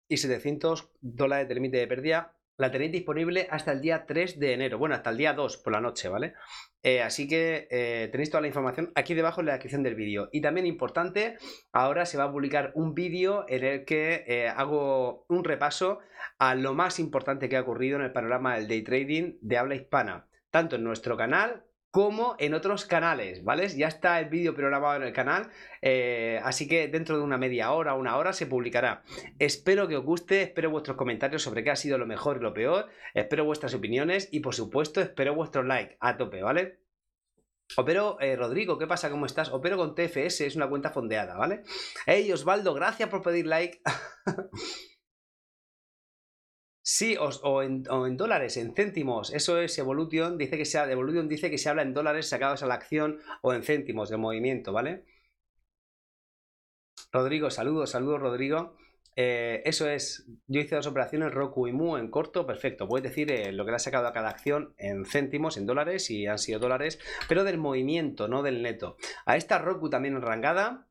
y 700 dólares de límite de pérdida. La tenéis disponible hasta el día 3 de enero, bueno, hasta el día 2 por la noche, ¿vale? Eh, así que eh, tenéis toda la información aquí debajo en la descripción del vídeo. Y también importante, ahora se va a publicar un vídeo en el que eh, hago un repaso a lo más importante que ha ocurrido en el panorama del day trading de habla hispana, tanto en nuestro canal como en otros canales, ¿vale? Ya está el vídeo programado en el canal, eh, así que dentro de una media hora, una hora se publicará. Espero que os guste, espero vuestros comentarios sobre qué ha sido lo mejor y lo peor, espero vuestras opiniones y por supuesto espero vuestro like a tope, ¿vale? Opero, eh, Rodrigo, ¿qué pasa? ¿Cómo estás? Opero con TFS, es una cuenta fondeada, ¿vale? Hey, Osvaldo, gracias por pedir like. Sí, o, en, dólares, en céntimos. Eso es Evolution, dice que sea, Evolution dice que se habla en dólares sacados a la acción o en céntimos de movimiento, ¿vale? Rodrigo, saludos, saludos, Rodrigo. Eh, eso es, yo hice dos operaciones, Roku y Mu en corto, perfecto. Puedes decir eh, lo que le ha sacado a cada acción en céntimos, en dólares, y han sido dólares, pero del movimiento, no del neto. A esta Roku también enrangada,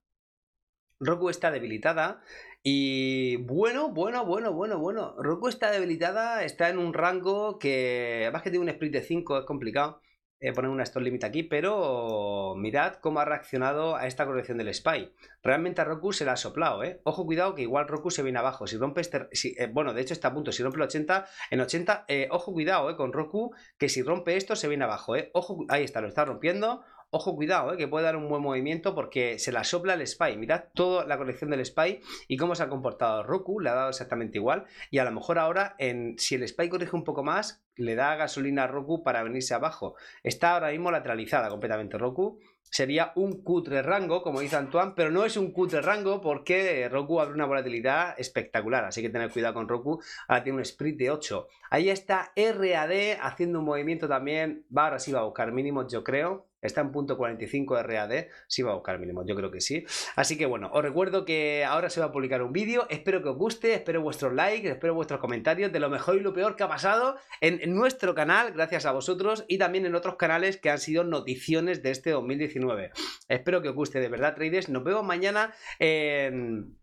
Roku está debilitada y bueno, bueno, bueno, bueno, bueno. Roku está debilitada, está en un rango que además que tiene un split de 5, es complicado eh, poner una stop limit aquí, pero mirad cómo ha reaccionado a esta corrección del Spy. Realmente a Roku se le ha soplado, ¿eh? Ojo, cuidado que igual Roku se viene abajo. Si rompe este, eh, bueno, de hecho está a punto, si rompe el 80, en 80, eh, ojo, cuidado, ¿eh? Con Roku, que si rompe esto se viene abajo, Ojo, ahí está, lo está rompiendo. Ojo, cuidado, eh, que puede dar un buen movimiento porque se la sopla el Spy. Mirad toda la colección del Spy y cómo se ha comportado Roku, le ha dado exactamente igual. Y a lo mejor ahora, si el Spy corrige un poco más, le da gasolina a Roku para venirse abajo. Está ahora mismo lateralizada completamente Roku. Sería un cutre rango, como dice Antoine, pero no es un cutre rango porque Roku abre una volatilidad espectacular, así que tener cuidado con Roku. Ahora tiene un sprint de 8. Ahí está RAD haciendo un movimiento también. Va, ahora sí va a buscar mínimos, yo creo. Está en punto 45 RAD. Sí va a buscar mínimo, yo creo que sí. Así que bueno, os recuerdo que ahora se va a publicar un vídeo. Espero que os guste, espero vuestros likes, espero vuestros comentarios de lo mejor y lo peor que ha pasado en nuestro canal, gracias a vosotros, y también en otros canales que han sido noticiones de este 2019. Espero que os guste, de verdad, traders. Nos vemos mañana en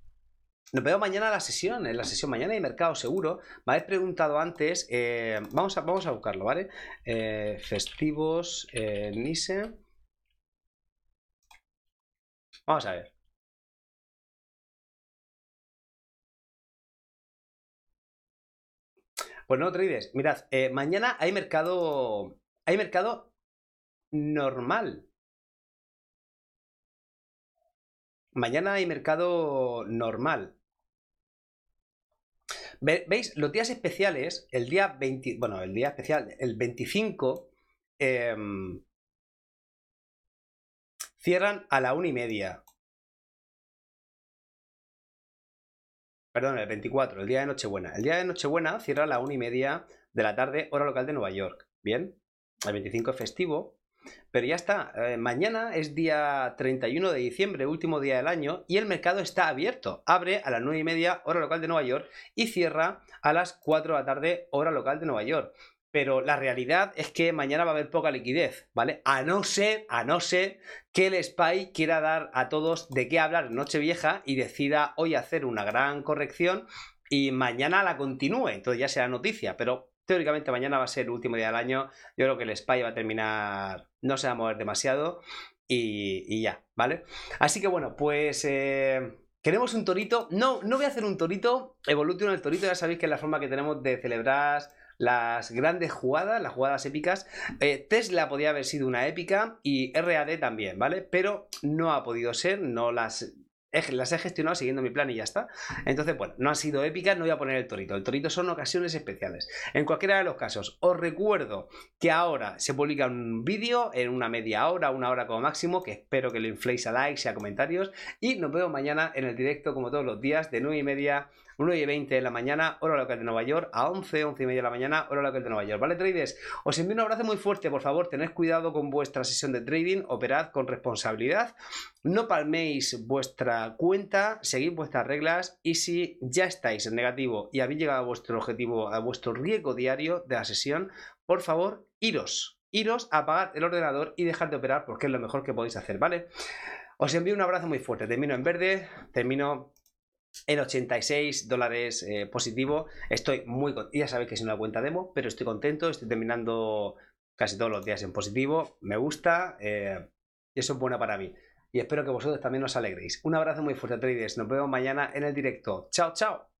nos veo mañana la sesión, en la sesión mañana hay mercado seguro. Me habéis preguntado antes, eh, vamos, a, vamos a buscarlo, ¿vale? Eh, festivos, eh, Nise. Vamos a ver. Pues no, trades, mirad, eh, mañana hay mercado, hay mercado normal, Mañana hay mercado normal. ¿Veis? Los días especiales, el día 20, bueno, el día especial, el 25, em, cierran a la una y media. Perdón, el 24, el día de Nochebuena. El día de Nochebuena cierra a la una y media de la tarde, hora local de Nueva York. Bien, el 25 es festivo. Pero ya está, eh, mañana es día 31 de diciembre, último día del año, y el mercado está abierto. Abre a las 9 y media hora local de Nueva York y cierra a las 4 de la tarde hora local de Nueva York. Pero la realidad es que mañana va a haber poca liquidez, ¿vale? A no ser, a no ser que el SPY quiera dar a todos de qué hablar noche Nochevieja y decida hoy hacer una gran corrección y mañana la continúe, entonces ya será noticia, pero teóricamente mañana va a ser el último día del año. Yo creo que el Spy va a terminar, no se va a mover demasiado y, ya, ¿vale? Así que bueno, pues... Eh, queremos un torito. No, no voy a hacer un torito. Evolution el torito, ya sabéis que es la forma que tenemos de celebrar las grandes jugadas, las jugadas épicas. Eh, Tesla podía haber sido una épica y RAD también, ¿vale? Pero no ha podido ser, no las las he gestionado siguiendo mi plan y ya está. Entonces, bueno, no han sido épicas, no voy a poner el torito. El torito son ocasiones especiales. En cualquiera de los casos, os recuerdo que ahora se publica un vídeo en una media hora, una hora como máximo, que espero que lo infléis a likes y a comentarios. Y nos vemos mañana en el directo, como todos los días, de 9 y media 1 y 20 de la mañana, hora local de Nueva York, a 11, 11 y media de la mañana, hora local de Nueva York. ¿Vale, traders? Os envío un abrazo muy fuerte, por favor, tened cuidado con vuestra sesión de trading, operad con responsabilidad, no palméis vuestra cuenta, seguid vuestras reglas y si ya estáis en negativo y habéis llegado a vuestro objetivo, a vuestro riesgo diario de la sesión, por favor, iros, iros a apagar el ordenador y dejar de operar porque es lo mejor que podéis hacer, ¿vale? Os envío un abrazo muy fuerte. Termino en verde, termino en 86 dólares eh, positivo. Estoy muy contento. Ya sabéis que es una cuenta demo, pero estoy contento. Estoy terminando casi todos los días en positivo. Me gusta eh, eso es bueno para mí. Y espero que vosotros también os alegréis. Un abrazo muy fuerte, traders. Nos vemos mañana en el directo. Chao, chao.